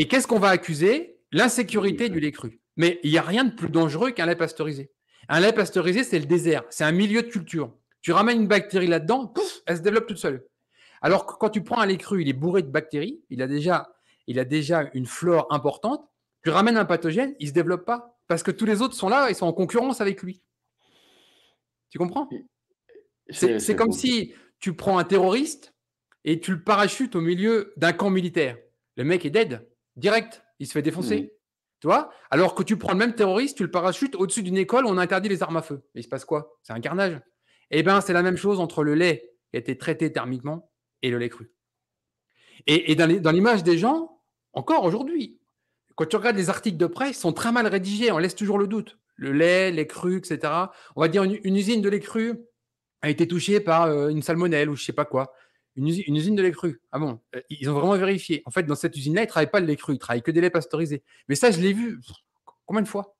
Et qu'est-ce qu'on va accuser L'insécurité du lait cru. Mais il n'y a rien de plus dangereux qu'un lait pasteurisé. Un lait pasteurisé, c'est le désert, c'est un milieu de culture. Tu ramènes une bactérie là-dedans, pouf, elle se développe toute seule. Alors que quand tu prends un lait cru, il est bourré de bactéries, il a déjà, il a déjà une flore importante. Tu ramènes un pathogène, il ne se développe pas parce que tous les autres sont là, ils sont en concurrence avec lui. Tu comprends c'est comme si tu prends un terroriste et tu le parachutes au milieu d'un camp militaire. Le mec est dead. Direct, il se fait défoncer. Tu vois Alors que tu prends le même terroriste, tu le parachutes au-dessus d'une école où on a interdit les armes à feu. Mais il se passe quoi C'est un carnage. Eh bien, c'est la même chose entre le lait qui a été traité thermiquement et le lait cru. Et, dans l'image des gens, encore aujourd'hui, quand tu regardes les articles de presse, ils sont très mal rédigés, on laisse toujours le doute. Le lait, les cru, etc. On va dire une, usine de lait cru a été touchée par euh, une salmonelle ou je sais pas quoi une, usine, de lait cru. Ah bon euh, Ils ont vraiment vérifié. En fait, dans cette usine-là, ils ne travaillent pas le lait cru, ils travaillent que des laits pasteurisés. Mais ça, je l'ai vu combien de fois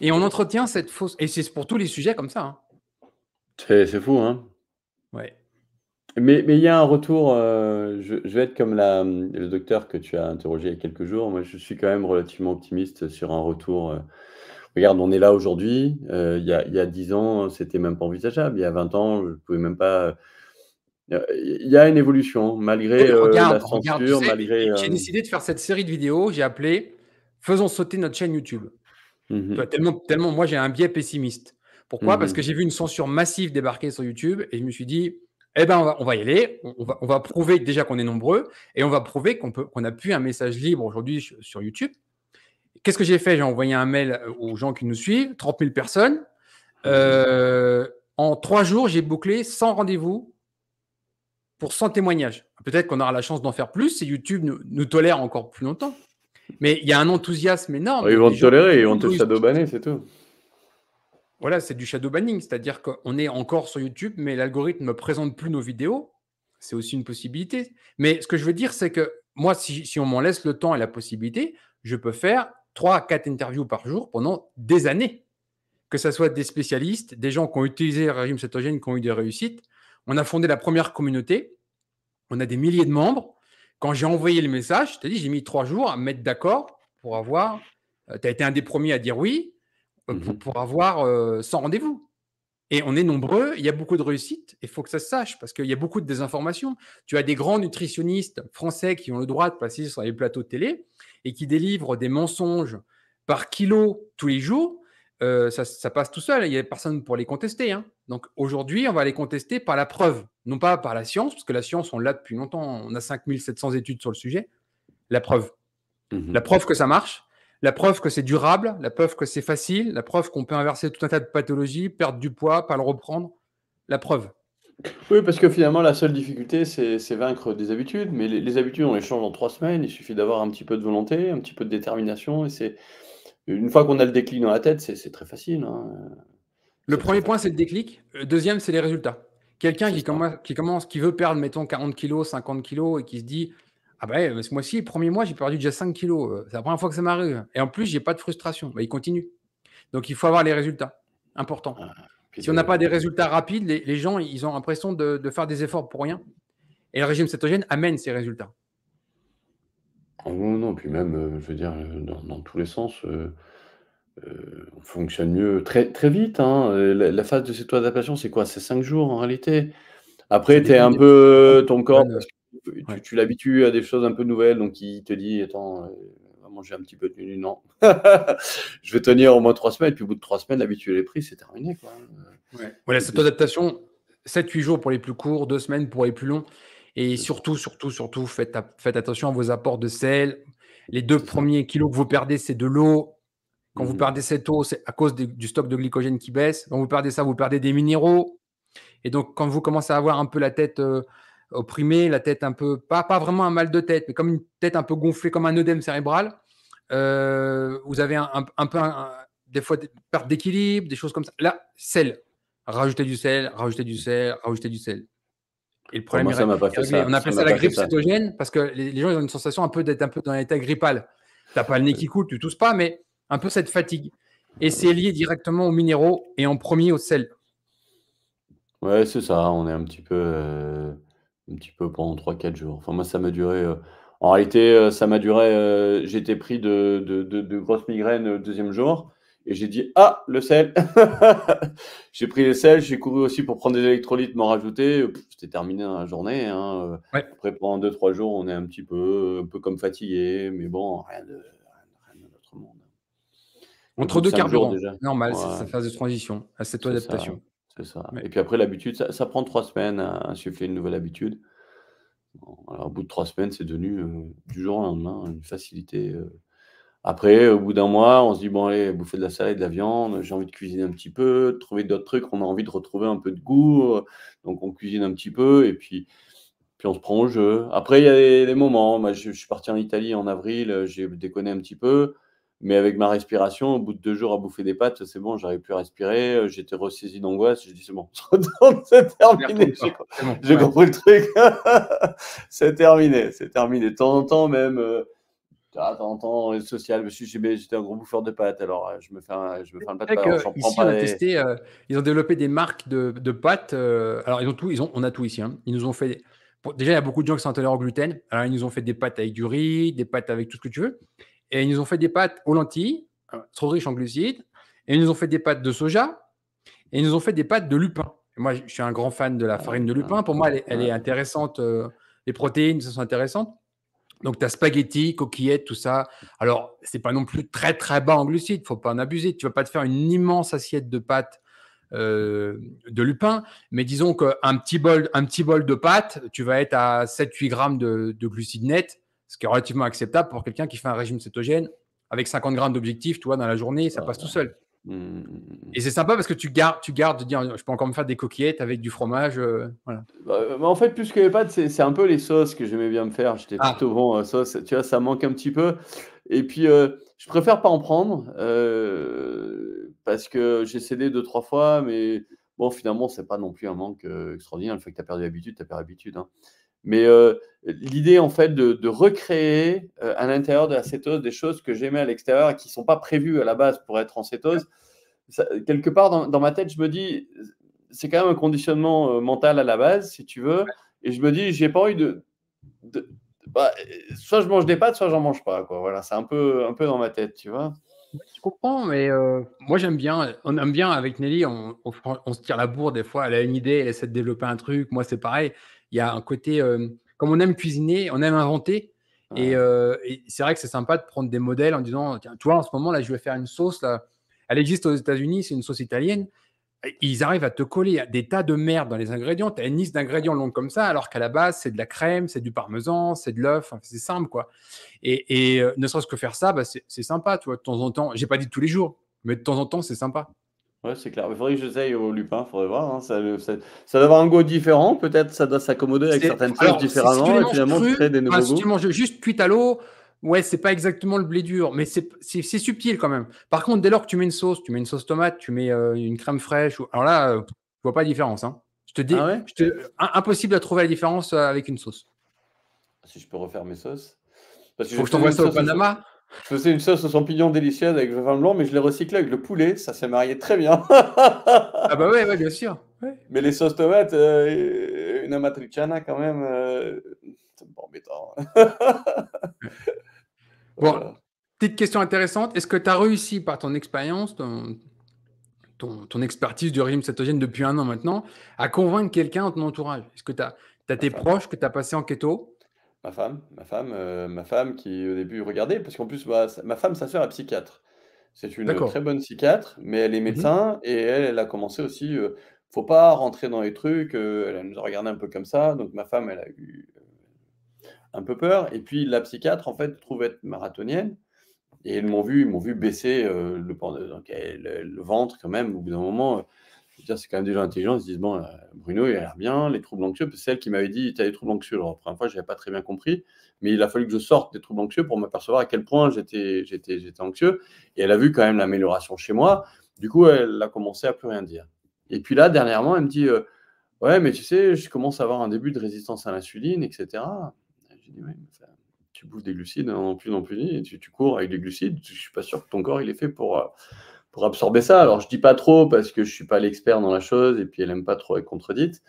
Et on entretient cette fausse. Et c'est pour tous les sujets comme ça. Hein. C'est fou, hein Ouais. Mais il y a un retour, euh, je, vais être comme la, le docteur que tu as interrogé il y a quelques jours. Moi, je suis quand même relativement optimiste sur un retour. Euh. regarde, on est là aujourd'hui. il, y a, 10 ans, c'était même pas envisageable. Il y a 20 ans, je ne pouvais même pas il y a une évolution, malgré euh, la censure, J'ai euh, décidé de faire cette série de vidéos, j'ai appelé Faisons sauter notre chaîne YouTube. Mmh tellement, tellement, moi, j'ai un biais pessimiste. Pourquoi mmh Parce que j'ai vu une censure massive débarquer sur YouTube et je me suis dit, eh ben, on va, y aller, on va, prouver déjà qu'on est nombreux et on va prouver qu'on qu'on a pu un message libre aujourd'hui sur YouTube. Qu'est-ce que j'ai fait J'ai envoyé un mail euh, aux gens qui nous suivent, 30 000 personnes. Mmh en trois jours, j'ai bouclé 100 rendez-vous pour 100 témoignages. Peut-être qu'on aura la chance d'en faire plus si YouTube nous, tolère encore plus longtemps. Mais il y a un enthousiasme énorme. Ah, ils vont te tolérer, ils vont te banner, c'est tout. Voilà, c'est du shadow banning, c'est-à-dire qu'on est encore sur YouTube, mais l'algorithme ne présente plus nos vidéos. C'est aussi une possibilité. Mais ce que je veux dire, c'est que moi, si, on m'en laisse le temps et la possibilité, je peux faire 3 à 4 interviews par jour pendant des années. Que ce soit des spécialistes, des gens qui ont utilisé le régime cétogène, qui ont eu des réussites, on a fondé la première communauté, on a des milliers de membres. Quand j'ai envoyé le message, je t'ai dit, j'ai mis trois jours à mettre d'accord pour avoir. Euh, tu as été un des premiers à dire oui euh, mhm. pour, avoir euh, sans rendez-vous. Et on est nombreux, il y a beaucoup de réussite, il faut que ça se sache, parce qu'il y a beaucoup de désinformation. Tu as des grands nutritionnistes français qui ont le droit de passer sur les plateaux de télé et qui délivrent des mensonges par kilo tous les jours euh, ça, passe tout seul. Il n'y a personne pour les contester. Hein. Donc aujourd'hui, on va les contester par la preuve, non pas par la science, parce que la science, on l'a depuis longtemps. On a 5700 études sur le sujet. La preuve. Mhm. La preuve que ça marche, la preuve que c'est durable, la preuve que c'est facile, la preuve qu'on peut inverser tout un tas de pathologies, perdre du poids, pas le reprendre. La preuve. Oui, parce que finalement, la seule difficulté, c'est vaincre des habitudes. Mais les, habitudes, on les change en trois semaines. Il suffit d'avoir un petit peu de volonté, un petit peu de détermination. Et c'est une fois qu'on a le déclic dans la tête, c'est très facile. Hein. Le premier point, c'est le déclic. Euh, deuxième, c'est les résultats. Quelqu'un qui, qui commence, qui veut perdre, mettons, 40 kilos, 50 kilos, et qui se dit Ah ben, bah, ce mois-ci, premier mois, j'ai perdu déjà 5 kilos. Euh, c'est la première fois que ça m'arrive. Et en plus, j'ai pas de frustration. Bah, il continue. Donc, il faut avoir les résultats. importants. Ah, si on n'a pas des résultats rapides, les, gens, ils ont l'impression de, de faire des efforts pour rien. Et le régime cétogène amène ces résultats non, non, puis même, euh, je veux dire, euh, dans tous les sens, euh, on fonctionne mieux très très vite, hein. la phase de cette adaptation, c'est quoi? C'est cinq jours en réalité. Après, tu es un peu hein. ton corps tu l'habitues à des choses un peu nouvelles, donc il te dit: «Attends, va manger un petit peu de Non. Je vais tenir au moins trois semaines, puis au bout de trois semaines, l'habitude les prix, c'est terminé Voilà, cette adaptation, 7-8 jours pour les plus courts, deux semaines pour les plus longs. Et surtout, surtout, surtout, faites, attention à vos apports de sel. Les deux premiers kilos que vous perdez, c'est de l'eau. Quand vous mmh. perdez cette eau, c'est à cause du stock de glycogène qui baisse. Quand vous perdez ça, vous perdez des minéraux. Et donc, quand vous commencez à avoir un peu la tête euh, opprimée, la tête un peu, pas, vraiment un mal de tête, mais comme une tête un peu gonflée, comme un œdème cérébral, euh, vous avez un, peu, des fois, perte d'équilibre, des choses comme ça. Là, sel. Rajoutez du sel, rajoutez du sel, rajoutez du sel problème, on appelle ça, la grippe cétogène parce que les, gens ont une sensation un peu d'être un peu dans l'état grippal. T'as pas le nez qui coule, tu tousses pas, mais un peu cette fatigue. Et c'est lié directement aux minéraux et en premier au sel. Ouais, c'est ça. On est un petit peu, euh, un petit peu pendant 3-4 jours. Enfin, moi, ça m'a duré. Euh, en réalité, euh, ça m'a duré. J'étais pris de, de, de, grosses migraines le deuxième jour. Et j'ai dit, ah, le sel. j'ai pris le sel, j'ai couru aussi pour prendre des électrolytes, m'en rajouter. C'était terminé dans la journée. Hein. Après, pendant deux, trois jours, on est un petit peu, un peu comme fatigué, mais bon, rien de, monde. Entre deux carburants, déjà. normal, c'est la phase de transition, à cette adaptation. C'est ça. Et puis après, l'habitude, ça, prend trois semaines à insuffler une nouvelle habitude. alors, au bout de trois semaines, c'est devenu euh, du jour au lendemain une facilité. Euh, après, au bout d'un mois, on se dit, bon, allez, bouffer de la salade, de la viande, j'ai envie de cuisiner un petit peu, de trouver d'autres trucs, on a envie de retrouver un peu de goût, donc on cuisine un petit peu, et puis, puis on se prend au jeu. Après, il y a des, moments, moi, je, suis parti en Italie en avril, j'ai déconné un petit peu, mais avec ma respiration, au bout de deux jours à bouffer des pâtes, c'est bon, j'arrivais plus à respirer, j'étais ressaisi d'angoisse, je dis c'est bon, c'est terminé, j'ai compris le truc, c'est terminé, c'est terminé. De temps en temps, même, euh, ah, temps euh, social, je suis j'étais un gros bouffeur de pâtes, alors euh, je me fais un, je me fais pâte. Pas, pas on euh, ils ont développé des marques de, pâtes. alors ils ont tout, ils ont, on a tout ici. Hein. Ils nous ont fait. déjà, il y a beaucoup de gens qui sont intolérants au gluten. Alors ils nous ont fait des pâtes avec du riz, des pâtes avec tout ce que tu veux, et ils nous ont fait des pâtes aux lentilles, trop riches en glucides, et ils nous ont fait des pâtes de soja, et ils nous ont fait des pâtes de lupin. moi, je suis un grand fan de la farine de ah, lupin. Pour moi, elle est, intéressante. les protéines, ça sont intéressantes. Donc, tu as spaghetti, coquillettes, tout ça. Alors, c'est pas non plus très, très bas en glucides. faut pas en abuser. Tu vas pas te faire une immense assiette de pâtes euh, de lupin. Mais disons qu'un petit bol, un petit bol de pâtes, tu vas être à 7-8 grammes de, glucides nets, ce qui est relativement acceptable pour quelqu'un qui fait un régime cétogène avec 50 grammes d'objectif, tu vois, dans la journée, ça ah, passe tout seul. Mm, mm, mm, Et c'est sympa parce que tu gardes, tu gardes, de dire, je peux encore me faire des coquillettes avec du fromage. Euh, voilà. Bah, euh, en fait, plus que les pâtes, c'est un peu les sauces que j'aimais bien me faire. J'étais ah. plutôt bon euh, sauce. Tu vois, ça manque un petit peu. Et puis, je préfère pas en prendre parce que j'ai cédé deux, trois fois. Mais bon, finalement, c'est pas non plus un manque extraordinaire. le fait que tu as perdu l'habitude, tu as perdu l'habitude. Hein. Mais euh, l'idée, en fait, de, recréer euh, à l'intérieur de la cétose des choses que j'aimais à l'extérieur et qui ne sont pas prévues à la base pour être en cétose, quelque part dans, ma tête, je me dis, c'est quand même un conditionnement euh, mental à la base, si tu veux. Et je me dis, j'ai pas envie de, bah, soit je mange des pâtes, soit j'en mange pas. Quoi. Voilà, c'est un peu, un peu dans ma tête, tu vois. Je comprends, mais moi j'aime bien. On aime bien avec Nelly, on, se tire la bourre des fois. Elle a une idée, elle essaie de développer un truc. Moi c'est pareil il y a un côté, euh, comme on aime cuisiner, on aime inventer. Euh, et, c'est vrai que c'est sympa de prendre des modèles en disant, tiens, toi, en ce moment, là, je vais faire une sauce, là. elle existe aux États-Unis, c'est une sauce italienne. Ils arrivent à te coller des tas de merde dans les ingrédients. Tu as une liste d'ingrédients longue comme ça, alors qu'à la base, c'est de la crème, c'est du parmesan, c'est de l'œuf, c'est simple, quoi. Et, euh, ne serait-ce que faire ça, bah, c'est sympa, tu vois, de temps en temps. J'ai pas dit tous les jours, mais de temps en temps, c'est sympa. Ouais, c'est clair. Il faudrait que j'essaye au Lupin, il faudrait voir. Hein. Ça, ça, ça doit avoir un goût différent, peut-être ça doit s'accommoder avec certaines choses si- tu différemment et finalement des si tu manges juste cuit à l'eau, ouais, c'est pas exactement le blé dur, mais c'est subtil quand même. Par contre, dès lors que tu mets une sauce, tu mets une sauce tomate, tu mets euh, une crème fraîche, ou- alors là, tu euh, vois pas la différence. hein. Je te dis, ah je te- impossible à trouver la différence euh, avec une sauce. Si je peux refaire mes sauces. Parce Faut que je t'envoie ça au Panama. Je faisais une sauce aux champignons délicieuse avec le vin blanc, mais je l'ai recyclé avec le poulet. Ça s'est marié très bien. ah bah ouais, bien sûr. Mais les sauces tomates, euh, une amatriciana quand même, euh, c'est embêtant. bon, petite question intéressante. Est-ce que tu as réussi par ton expérience, ton, expertise du régime cétogène depuis un an maintenant, à convaincre quelqu'un dans ton entourage Est-ce que tu as, as, tes ah. proches que tu as passé en keto ma femme, ma femme, euh, ma femme qui au début regardait, parce qu'en plus bah, ma, femme, sa soeur est psychiatre. C'est une très bonne psychiatre, mais elle est mmh médecin et elle, a commencé aussi. Euh, faut pas rentrer dans les trucs. Euh, elle nous a regardé un peu comme ça, donc ma femme, elle a eu un peu peur. Et puis la psychiatre, en fait, trouvait être marathonienne. Et ils m'ont vu, ils m'ont vu baisser le, donc, le, ventre quand même. Au bout d'un moment, c'est quand même des gens intelligents. Ils se disent Bon, euh, Bruno, il a l'air bien, les troubles anxieux. C'est elle qui m'avait dit Tu as des troubles anxieux. la première fois, je n'avais pas très bien compris, mais il a fallu que je sorte des troubles anxieux pour m'apercevoir à quel point j'étais anxieux. Et elle a vu quand même l'amélioration chez moi. Du coup, elle a commencé à plus rien dire. Et puis là, dernièrement, elle me dit euh, Ouais, mais tu sais, je commence à avoir un début de résistance à l'insuline, etc. J'ai dit Ouais, tu bouffes des glucides, non plus, non plus, et tu, cours avec des glucides. Je ne suis pas sûr que ton corps, il est fait pour. Euh, pour absorber ça. Alors, je dis pas trop parce que je suis pas l'expert dans la chose et puis elle aime pas trop être contredite.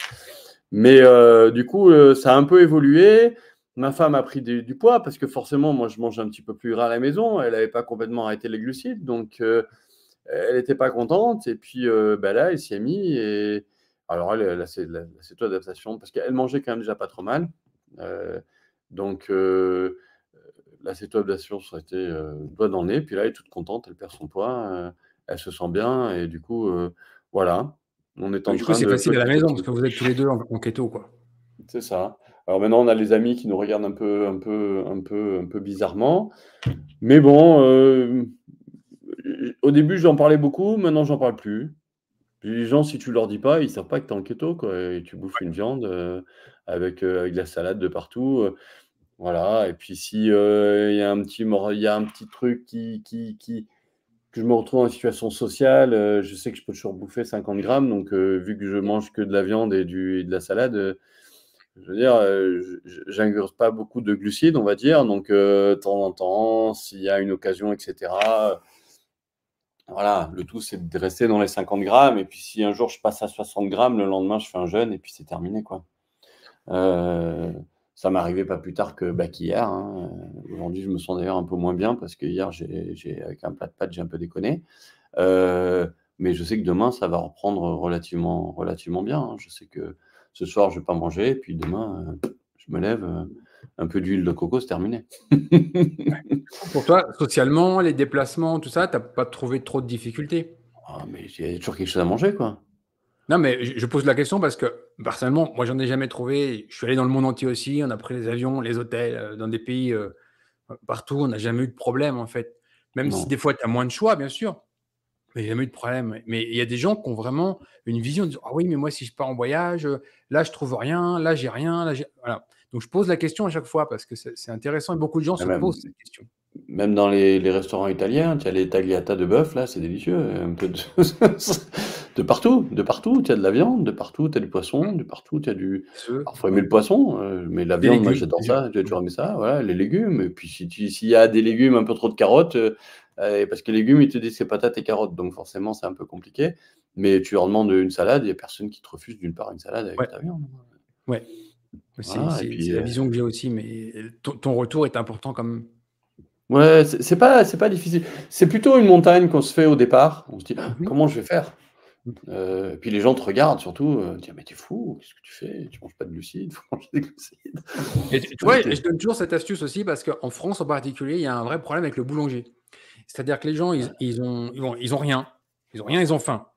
Mais euh, du coup, euh, ça a un peu évolué. Ma femme a pris du, poids parce que forcément, moi, je mange un petit peu plus rare à la maison. Elle avait pas complètement arrêté les glucides, donc euh, elle n'était pas contente. Et puis bah là, elle s'y est mise. Et... Alors, elle, la, toi adaptation parce qu'elle mangeait quand même déjà pas trop mal. donc, la l'acétoadaptation, ça doigt dans le nez. Puis là, elle est toute contente, elle perd son poids elle se sent bien. Et du coup, euh, voilà. On est bah, en du train coup, c'est facile à la maison parce que vous êtes tous les deux en, keto, quoi. C'est ça. Alors maintenant, on a les amis qui nous regardent un peu, un peu, un peu, un peu bizarrement. Mais bon, euh, au début, j'en parlais beaucoup. Maintenant, j'en parle plus. les gens, si tu leur dis pas, ils savent pas que tu es en keto, quoi. Et tu bouffes une viande euh, avec, avec de la salade de partout. voilà. Et puis si il y a un petit, il y a un petit truc qui, qui, qui je me retrouve en situation sociale, euh, je sais que je peux toujours bouffer 50 grammes, donc euh, vu que je mange que de la viande et, du, de la salade, euh, je veux dire, j'ingurge pas beaucoup de glucides, on va dire, donc de temps en temps, s'il y a une occasion, etc. Voilà, le tout c'est de rester dans les 50 grammes, et puis si un jour je passe à 60 grammes, le lendemain je fais un jeûne, et puis c'est terminé, quoi. Ça m'arrivait pas plus tard que bah, qu'hier. Hein. Aujourd'hui, je me sens d'ailleurs un peu moins bien parce que hier, j'ai, avec un plat de pâtes, j'ai un peu déconné. Euh, mais je sais que demain, ça va reprendre relativement, relativement bien. Hein. Je sais que ce soir, je vais pas manger. puis demain, euh, je me lève, euh, un peu d'huile de coco, c'est terminé. Pour toi, socialement, les déplacements, tout ça, tu n'as pas trouvé trop de difficultés ah, mais il toujours quelque chose à manger, quoi. Non, mais je pose la question parce que personnellement, moi, j'en ai jamais trouvé. Je suis allé dans le monde entier aussi. On a pris les avions, les hôtels, euh, dans des pays euh, partout. On n'a jamais eu de problème, en fait. Même si des fois, tu as moins de choix, bien sûr. Mais il n'y a jamais eu de problème. Mais il y a des gens qui ont vraiment une vision de Ah oui, mais moi, si je pars en voyage, euh, là, je trouve rien, là, j'ai rien. Là, voilà. Donc, je pose la question à chaque fois parce que c'est intéressant et beaucoup de gens ah se bah, posent cette question même dans les, restaurants italiens, tu as les tagliata de bœuf, là, c'est délicieux. Euh, un peu de... partout, de partout, tu as de la viande, de partout, tu as du poisson, de partout, euh, tu as du. Alors, faut aimer le poisson, mais la viande, moi, j'adore ça, j'ai toujours aimé ça, voilà, les légumes. Et puis, s'il y a des légumes, un peu trop de carottes, euh, parce que les légumes, ils te disent c'est patates et carottes, donc forcément, c'est un peu compliqué. Mais tu leur demandes une salade, il n'y a personne qui te refuse d'une part une salade avec ouais. ta viande. Ouais. C'est la vision que j'ai aussi, mais ton retour est important comme Ouais, c'est pas, c'est pas difficile. C'est plutôt une montagne qu'on se fait au départ. On se dit, ah, mhm. comment je vais faire euh, puis les gens te regardent surtout, euh, disent mais t'es fou, qu'est-ce que tu fais Tu manges pas de glucides, faut des glucides. Et je donne toujours cette astuce aussi parce qu'en France en particulier, il y a un vrai problème avec le boulanger. C'est-à-dire que les gens, ils, ont, ils, ont, rien, ils ont rien, ils ont faim.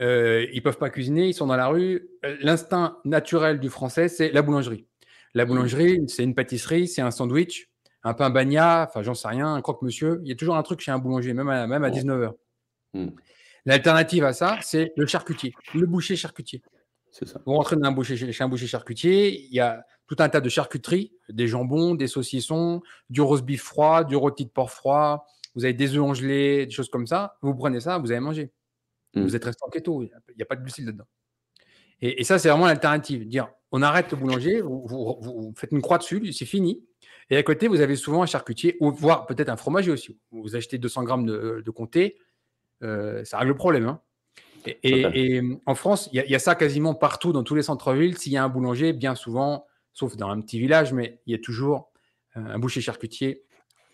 Euh, ils peuvent pas cuisiner, ils sont dans la rue. Euh, l'instinct naturel du Français, c'est la boulangerie. La boulangerie, c'est une pâtisserie, c'est un sandwich, un pain bagnat, enfin j'en sais rien, un croque-monsieur. Il y a toujours un truc chez un boulanger, même à, même à 19h. Hmm. L'alternative à ça, c'est le charcutier, le boucher charcutier. Vous rentrez boucher, chez un boucher charcutier, il y a tout un tas de charcuteries, des jambons, des saucissons, du roast beef froid, du rôti de porc froid, vous avez des œufs des choses comme ça. Vous prenez ça, vous avez mangé. Hmm. Vous êtes resté en keto, il n'y a pas de glucides dedans Et, ça, c'est vraiment l'alternative. Dire, on arrête le boulanger, vous faites une croix dessus, c'est fini. Et à côté, vous avez souvent un charcutier, ou voire peut-être un fromager aussi. Vous achetez 200 grammes de, euh, comté, euh, ça règle le problème. Hein. Et, en France, il y, a ça quasiment partout, dans tous les centres-villes. S'il y a un boulanger, bien souvent, sauf dans un petit village, mais il y a toujours euh, un boucher charcutier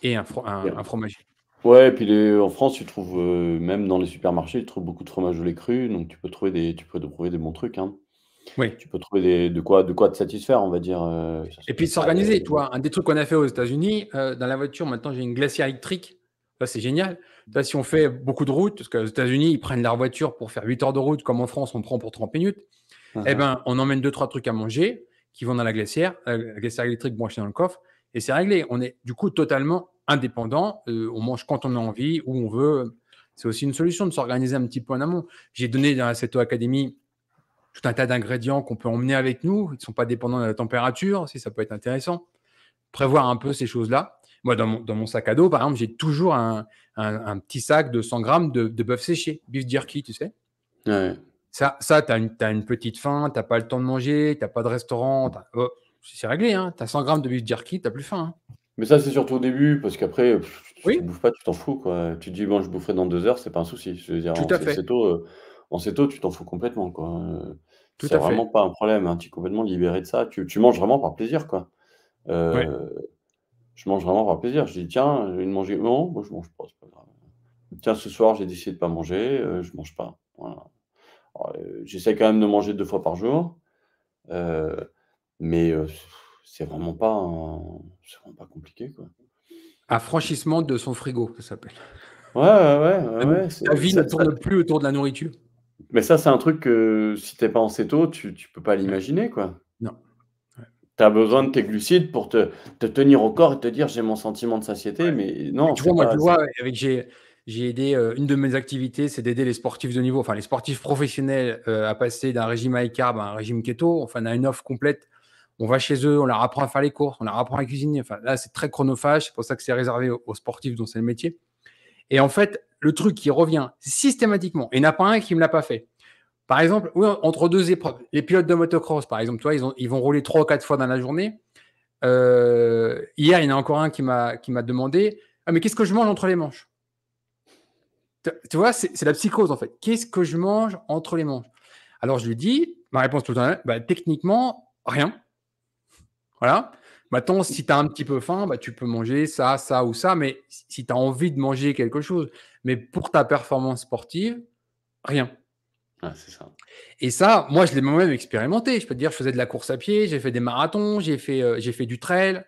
et un, fromager. Ouais, et puis en France, tu trouves, même dans les supermarchés, tu trouves beaucoup de fromage au lait cru, donc tu peux trouver des, tu peux des bons trucs. Hein. Oui. Tu peux trouver de, quoi, de quoi te satisfaire, on va dire. Euh, et puis de s'organiser, toi. Un des trucs qu'on a fait aux États-Unis, euh, dans la voiture, maintenant j'ai une glacière électrique. Ça, c'est génial. si on fait beaucoup de routes, parce qu'aux États-Unis, ils prennent leur voiture pour faire 8 heures de route, comme en France, on prend pour 30 minutes. Uh-huh. Eh ben, on emmène deux, trois trucs à manger qui vont dans la glacière, euh, la glacière électrique branchée dans le coffre, et c'est réglé. On est du coup totalement indépendant. on mange quand on a envie, ou on veut. C'est aussi une solution de s'organiser un petit peu en amont. J'ai donné dans cette Academy tout un tas d'ingrédients qu'on peut emmener avec nous, qui ne sont pas dépendants de la température, si ça peut être intéressant. Prévoir un peu ces choses-là. Moi, dans mon, sac à dos, par exemple, j'ai toujours un, petit sac de 100 grammes de, bœuf séché, beef jerky, tu sais. Ça, ça tu as, une petite faim, tu n'as pas le temps de manger, tu n'as pas de restaurant. Oh, c'est réglé, hein. tu as 100 grammes de beef jerky, tu n'as plus faim. Hein. Mais ça, c'est surtout au début, parce qu'après, tu ne bouffes pas, tu t'en fous. Quoi. Tu te dis, bon, je boufferai dans deux heures, c'est pas un souci. Je veux dire, Tout à fait en tôt, tu t'en fous complètement. Quoi. Hein. c'est vraiment pas un problème. Hein. Tu es complètement libéré de ça. Tu, manges vraiment par plaisir. Quoi. Euh, je mange vraiment par plaisir. Je dis, tiens, je vais manger. Non, moi, je mange pas, Tiens, ce soir, j'ai décidé de pas manger. je euh, je mange pas. Euh, j'essaie quand même de manger deux fois par jour. mais c'est vraiment, pas vraiment pas compliqué. Quoi. Affranchissement de son frigo, ça s'appelle. Ouais, ouais, ouais. ouais, ouais. Ta vie ne tourne plus autour de la nourriture. Mais ça, c'est un truc que si tu t'es pas en céto, tu ne peux pas l'imaginer, quoi. Non. Tu as besoin de tes glucides pour te, tenir au corps et te dire j'ai mon sentiment de satiété, mais non. tu vois, tu vois, avec j'ai aidé euh, une de mes activités, c'est d'aider les sportifs de niveau, enfin les sportifs professionnels euh, à passer d'un régime high carb à un régime keto. Enfin, on a une offre complète. On va chez eux, on leur apprend à faire les courses, on leur apprend à cuisiner. Enfin, là, c'est très chronophage. C'est pour ça que c'est réservé aux, sportifs dont c'est le métier. Et en fait, le truc qui revient systématiquement, et n'a pas un qui me l'a pas fait. Par exemple, entre deux épreuves, les pilotes de motocross, par exemple, toi, ils, vont rouler trois ou quatre fois dans la journée. Euh, hier, il y en a encore un qui m'a demandé ah, mais qu'est-ce que je mange entre les manches tu, vois, c'est la psychose en fait. Qu'est-ce que je mange entre les manches Alors je lui dis, ma réponse tout le temps, bah, techniquement, rien. Voilà. Maintenant, si tu as un petit peu faim, bah, tu peux manger ça, ça ou ça, mais si tu as envie de manger quelque chose, mais pour ta performance sportive, rien. Ah, ça. Et ça, moi, je l'ai moi-même expérimenté. Je peux te dire, je faisais de la course à pied, j'ai fait des marathons, j'ai fait, euh, fait du trail.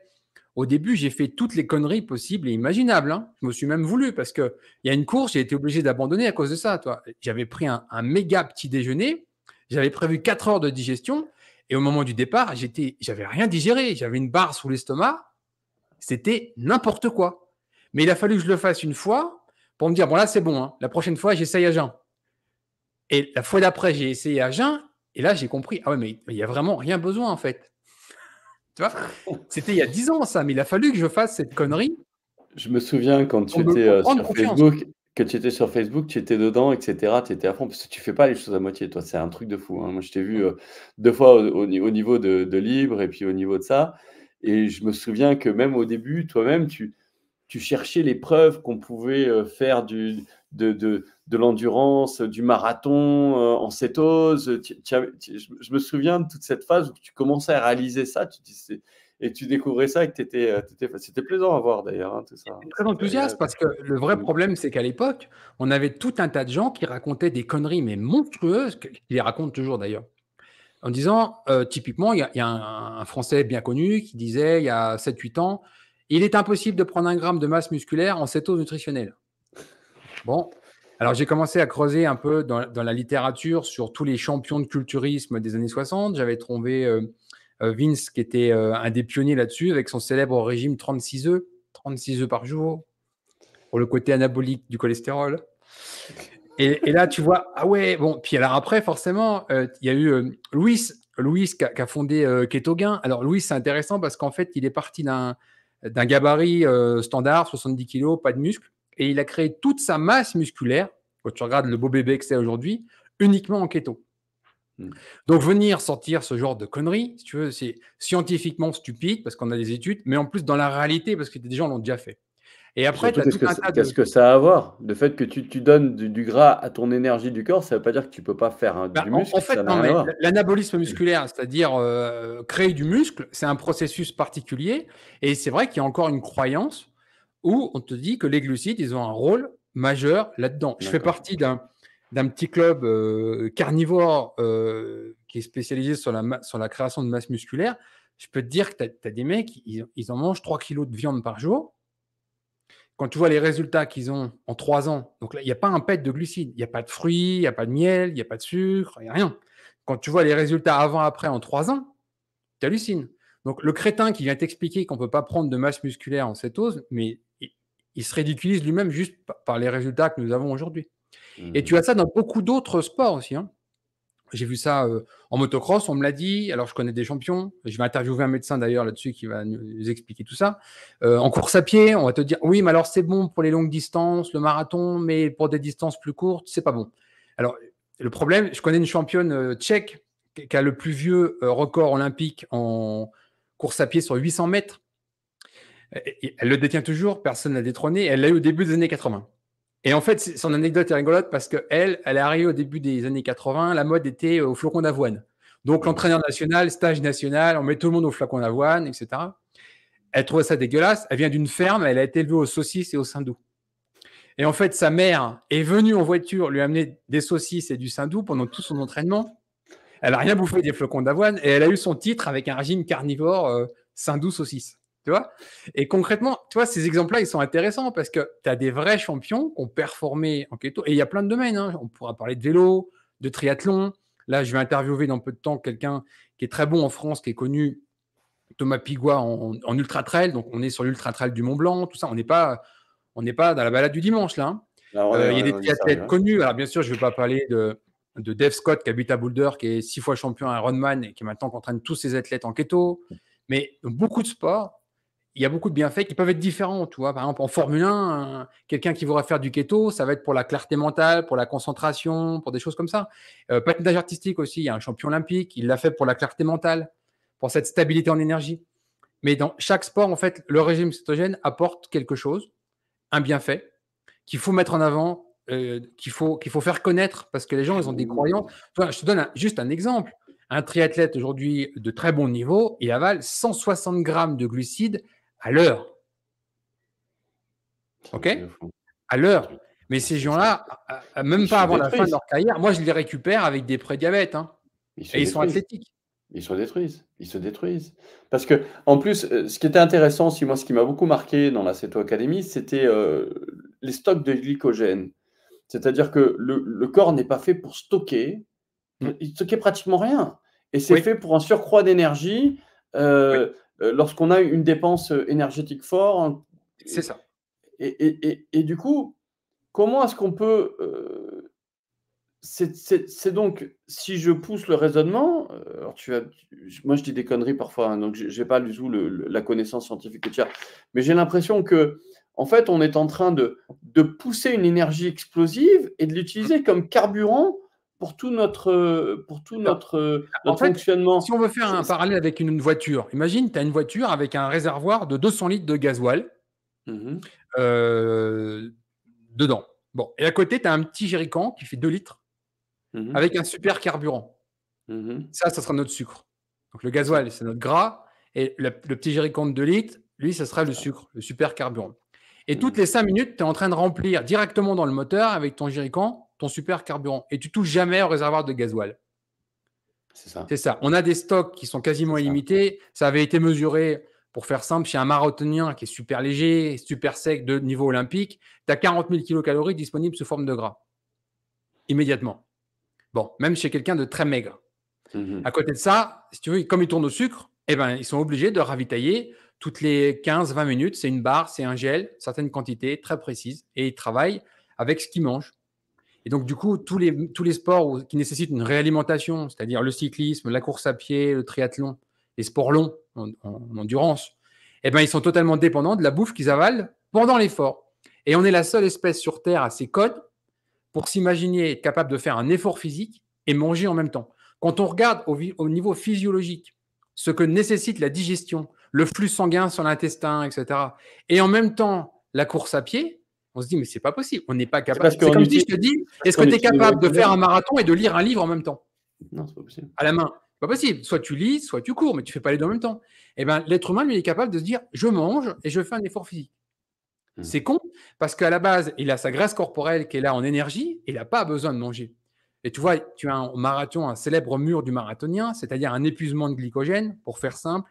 Au début, j'ai fait toutes les conneries possibles et imaginables. Hein. Je me suis même voulu parce qu'il y a une course, j'ai été obligé d'abandonner à cause de ça. J'avais pris un, un méga petit déjeuner, j'avais prévu 4 heures de digestion. Et au moment du départ, j'étais, j'avais rien digéré. J'avais une barre sous l'estomac. C'était n'importe quoi. Mais il a fallu que je le fasse une fois pour me dire, bon là, c'est bon. Hein. La prochaine fois, j'essaye à jeun. Et la fois d'après, j'ai essayé à jeun. Et là, j'ai compris, ah ouais, mais il n'y a vraiment rien besoin en fait. tu vois C'était il y a dix ans ça, mais il a fallu que je fasse cette connerie. Je me souviens quand tu étais euh, sur Facebook, que tu étais sur Facebook, tu étais dedans, etc. Tu étais à fond parce que tu fais pas les choses à moitié. Toi, c'est un truc de fou. Hein. Moi, je t'ai vu euh, deux fois au, niveau de, Libre et puis au niveau de ça. Et je me souviens que même au début, toi-même, tu, tu cherchais les preuves qu'on pouvait euh, faire du, de, de, l'endurance, du marathon euh, en cétose. je, me souviens de toute cette phase où tu commençais à réaliser ça. Tu dis, et tu découvrais ça et que étais euh, c'était plaisant à voir d'ailleurs hein, tout ça. Très enthousiaste euh, parce que le vrai mm. problème c'est qu'à l'époque on avait tout un tas de gens qui racontaient des conneries mais monstrueuses qu'ils les racontent toujours d'ailleurs. En disant euh, typiquement il y, a, un, Français bien connu qui disait il y a 7-8 ans il est impossible de prendre un gramme de masse musculaire en cette cétose nutritionnelle. Bon, alors j'ai commencé à creuser un peu dans, la littérature sur tous les champions de culturisme des années 60. J'avais trouvé euh, Vince, qui était euh, un des pionniers là-dessus, avec son célèbre régime 36 œufs, 36 œufs par jour, pour le côté anabolique du cholestérol. Et, là, tu vois, ah ouais, bon, puis alors après, forcément, euh, il y a eu Louis, Louis qui a, fondé Keto Ketogain. Alors, Louis, c'est intéressant parce qu'en fait, il est parti d'un gabarit standard, 70 kg, pas de muscle et il a créé toute sa masse musculaire, quand tu regardes le beau bébé que c'est aujourd'hui, uniquement en keto. Mm. Donc venir sortir ce genre de conneries, si tu veux, c'est scientifiquement stupide parce qu'on a des études, mais en plus dans la réalité parce que des gens l'ont déjà fait. Et après, qu'est-ce que, ça a à voir Le fait que tu, donnes du, gras à ton énergie du corps, ça ne veut pas dire que tu ne peux pas faire hein, bah, du muscle. En fait, l'anabolisme mm. musculaire, c'est-à-dire euh, créer du muscle, c'est un processus particulier. Et c'est vrai qu'il y a encore une croyance où on te dit que les glucides, ils ont un rôle majeur là-dedans. Je fais partie d'un d'un petit club euh, carnivore euh, qui est spécialisé sur la, sur la création de masse musculaire, je peux te dire que tu as, des mecs, ils, en mangent 3 kilos de viande par jour. Quand tu vois les résultats qu'ils ont en 3 ans, donc là, il n'y a pas un pet de glucides, il n'y a pas de fruits, il n'y a pas de miel, il n'y a pas de sucre, il n'y a rien. Quand tu vois les résultats avant-après en 3 ans, tu hallucines. Donc le crétin qui vient t'expliquer qu'on ne peut pas prendre de masse musculaire en cétose, mais il se ridiculise lui-même juste par les résultats que nous avons aujourd'hui. Et tu mm. as ça dans beaucoup d'autres sports aussi. Hein. J'ai vu ça euh, en motocross, on me l'a dit. Alors, je connais des champions. Je vais interviewer un médecin d'ailleurs là-dessus qui va nous expliquer tout ça. Euh, en course à pied, on va te dire oui, mais alors c'est bon pour les longues distances, le marathon, mais pour des distances plus courtes, c'est pas bon. Alors, le problème, je connais une championne euh, tchèque qui a le plus vieux record olympique en course à pied sur 800 mètres. Elle le détient toujours, personne ne l'a détrôné. Elle l'a eu au début des années 80. Et en fait, son anecdote est rigolote parce qu'elle, elle est arrivée au début des années 80, la mode était au flocons d'avoine. Donc l'entraîneur national, stage national, on met tout le monde au flocon d'avoine, etc. Elle trouvait ça dégueulasse. Elle vient d'une ferme, elle a été élevée aux saucisses et au saindoux. Et en fait, sa mère est venue en voiture lui amener des saucisses et du saindoux pendant tout son entraînement. Elle n'a rien bouffé des flocons d'avoine et elle a eu son titre avec un régime carnivore Saindou euh, saindoux saucisse vois Et concrètement, tu vois, ces exemples-là, ils sont intéressants parce que tu as des vrais champions qui ont performé en keto. Et il y a plein de domaines. Hein. On pourra parler de vélo, de triathlon. Là, je vais interviewer dans peu de temps quelqu'un qui est très bon en France, qui est connu, Thomas Pigua en, ultra trail. Donc, on est sur l'ultra trail du Mont Blanc, tout ça. On n'est pas, pas dans la balade du dimanche là. Hein. Ah euh, il y a des triathlètes hein. connus. Alors, bien sûr, je ne vais pas parler de, de Dave Scott qui habite à Boulder, qui est six fois champion à Ironman et qui est maintenant entraîne tous ses athlètes en keto. Mais beaucoup de sports, il y a beaucoup de bienfaits qui peuvent être différents. Tu vois, par exemple, en Formule 1, euh, quelqu'un qui voudra faire du keto, ça va être pour la clarté mentale, pour la concentration, pour des choses comme ça. Euh, patinage artistique aussi, il y a un champion olympique, il l'a fait pour la clarté mentale, pour cette stabilité en énergie. Mais dans chaque sport, en fait, le régime cétogène apporte quelque chose, un bienfait, qu'il faut mettre en avant, euh, qu'il faut, qu'il faut faire connaître, parce que les gens, ils ont des croyances. je te donne juste un exemple. Un triathlète aujourd'hui de très bon niveau, il avale 160 grammes de glucides à l'heure. OK À l'heure. Mais ces gens-là, euh, euh, même pas avant la fin de leur carrière, moi, je les récupère avec des prédiabètes. Hein. et ils sont athlétiques. Ils se détruisent. Ils se détruisent. Parce que, en plus, euh, ce qui était intéressant, si moi, ce qui m'a beaucoup marqué dans la Ceto Academy, c'était les stocks de glycogène. C'est-à-dire que le, corps n'est pas fait pour stocker. Il mm. Il stockait pratiquement rien. Et c'est fait pour un surcroît d'énergie. Euh, lorsqu'on a une dépense euh, énergétique forte. Hein, c'est ça. Et, du coup, comment est-ce qu'on peut... Euh, c'est donc, si je pousse le raisonnement, alors tu as, moi je dis des conneries parfois, hein, donc je n'ai pas du la connaissance scientifique que tu as, mais j'ai l'impression que, en fait, on est en train de pousser une énergie explosive et de l'utiliser comme carburant pour tout notre, pour tout notre, euh, fonctionnement. Si on veut faire un parallèle avec une voiture, imagine, tu as une voiture avec un réservoir de 200 litres de gasoil mhm. euh, dedans. Bon, et à côté, tu as un petit jerrican qui fait 2 litres mhm. avec un super carburant. Mhm. Ça, ça sera notre sucre. Donc le gasoil, c'est notre gras, et le, petit jerrican de 2 litres, lui, ça sera le sucre, le super carburant. Et toutes les 5 minutes, tu es en train de remplir directement dans le moteur avec ton jerrican ton super carburant et tu touches jamais au réservoir de gasoil. C'est ça. ça. On a des stocks qui sont quasiment illimités. Ça. avait été mesuré, pour faire simple, chez un marathonien qui est super léger, super sec de niveau olympique. Tu as 40 000 kilocalories disponibles sous forme de gras. Immédiatement. Bon, même chez quelqu'un de très maigre. Mhm. À côté de ça, si tu veux, comme ils tournent au sucre, eh ben, ils sont obligés de ravitailler toutes les 15-20 minutes. C'est une barre, c'est un gel, certaines quantités très précises. Et ils travaillent avec ce qu'ils mangent. Et donc, du coup, tous les, sports qui nécessitent une réalimentation, c'est-à-dire le cyclisme, la course à pied, le triathlon, les sports longs en, endurance, eh ben, ils sont totalement dépendants de la bouffe qu'ils avalent pendant l'effort. Et on est la seule espèce sur Terre à ces codes pour s'imaginer être capable de faire un effort physique et manger en même temps. Quand on regarde au, au niveau physiologique ce que nécessite la digestion, le flux sanguin sur l'intestin, etc., et en même temps la course à pied, on se dit, mais c'est pas possible, on n'est pas capable. C'est comme si je te dis, est-ce que tu es capable de faire un marathon et de lire un livre en même temps Non, c'est pas possible. À la main. Pas possible. Soit tu lis, soit tu cours, mais tu fais pas les deux en même temps. Eh ben, l'être humain, lui, est capable de se dire, je mange et je fais un effort physique. Mmh. C'est con, parce qu'à la base, il a sa graisse corporelle qui est là en énergie, et il n'a pas besoin de manger. Et tu vois, tu as un marathon, un célèbre mur du marathonien, c'est-à-dire un épuisement de glycogène, pour faire simple,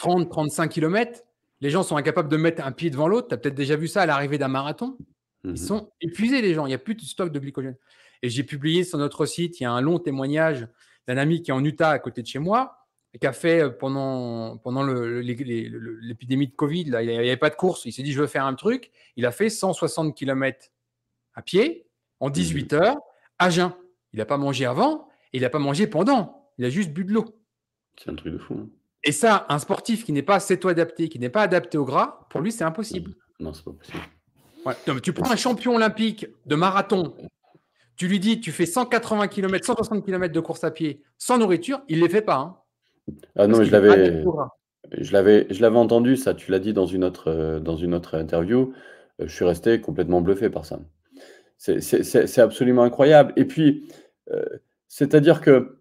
30-35 km, les gens sont incapables de mettre un pied devant l'autre. Tu as peut-être déjà vu ça à l'arrivée d'un marathon. Ils mhm. sont épuisés, les gens. Il n'y a plus de stock de glycogène. Et j'ai publié sur notre site, il y a un long témoignage d'un ami qui est en Utah à côté de chez moi et qui a fait euh, pendant, pendant l'épidémie de Covid, là, il n'y avait pas de course. Il s'est dit, je veux faire un truc. Il a fait 160 km à pied en 18 mhm. heures à jeun. Il n'a pas mangé avant et il n'a pas mangé pendant. Il a juste bu de l'eau. C'est un truc de fou. Hein. Et ça, un sportif qui n'est pas c'est-toi adapté qui n'est pas adapté au gras, pour lui, c'est impossible. Non, c'est pas possible. tu prends un champion olympique de marathon, tu lui dis, tu fais 180 km, 160 km de course à pied sans nourriture, il ne les fait pas. Hein. ah non, je l'avais, entendu ça. Tu l'as dit dans une autre, euh, dans une autre interview. Euh, je suis resté complètement bluffé par ça. C'est absolument incroyable. Et puis, euh, c'est-à-dire que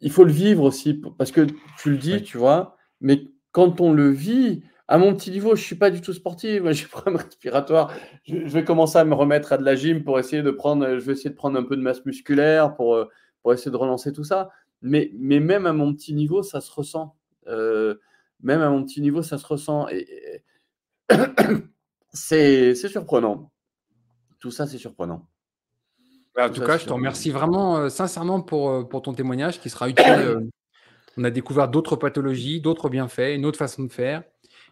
il faut le vivre aussi, parce que tu le dis, tu vois, mais quand on le vit, à mon petit niveau, je suis pas du tout sportif, j'ai problème respiratoire. Je, vais commencer à me remettre à de la gym pour essayer de prendre, je vais essayer de prendre un peu de masse musculaire pour, euh, pour essayer de relancer tout ça. Mais, mais même à mon petit niveau, ça se ressent. Euh, même à mon petit niveau, ça se ressent. et... c'est surprenant. Tout ça, c'est surprenant. Bah, en tout cas, je te remercie vraiment euh, sincèrement euh, pour, ton témoignage qui sera utile. Euh, on a découvert d'autres pathologies, d'autres bienfaits, une autre façon de faire.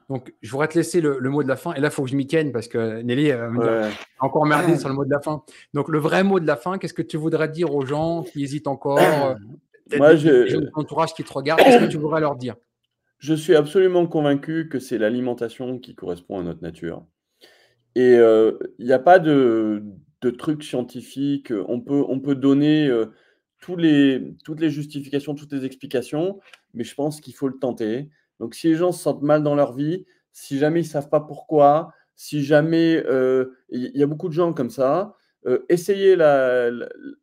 Donc, je voudrais te laisser le, mot de la fin. Et là, il faut que je m'y tienne parce que Nelly encore merdé sur le mot de la fin. Donc, le vrai mot de la fin, qu'est-ce que tu voudrais dire aux gens qui hésitent encore Moi, j'ai entourage qui te regarde, qu'est-ce que tu voudrais leur dire Je suis absolument convaincu que c'est l'alimentation qui correspond à notre nature. Et il n'y a pas de, de trucs scientifiques. Euh, on peut, on peut donner euh, tous les, toutes les justifications, toutes les explications, mais je pense qu'il faut le tenter. Donc, si les gens se sentent mal dans leur vie, si jamais ils ne savent pas pourquoi, si jamais euh, il y, a beaucoup de gens comme ça, essayez la,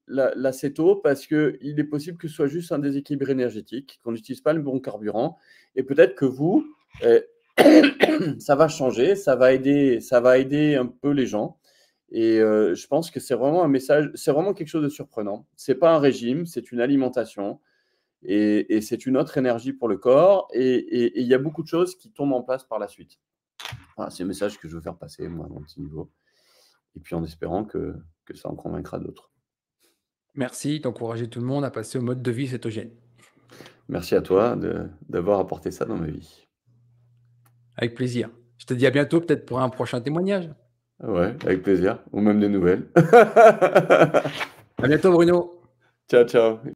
la, CETO parce qu'il est possible que ce soit juste un déséquilibre énergétique, qu'on n'utilise pas le bon carburant. Et peut-être que vous, ça va changer, ça va aider, ça va aider un peu les gens. Et euh, je pense que c'est vraiment un message, c'est vraiment quelque chose de surprenant. C'est pas un régime, c'est une alimentation et, c'est une autre énergie pour le corps. Et il y a beaucoup de choses qui tombent en place par la suite. c'est un message que je veux faire passer, moi, à mon petit niveau. Et puis en espérant que, que ça en convaincra d'autres. Merci d'encourager tout le monde à passer au mode de vie cétogène. Merci à toi d'avoir apporté ça dans ma vie. Avec plaisir. Je te dis à bientôt, peut-être pour un prochain témoignage. Ouais, avec plaisir. Ou même des nouvelles. à bientôt, Bruno. Ciao, ciao.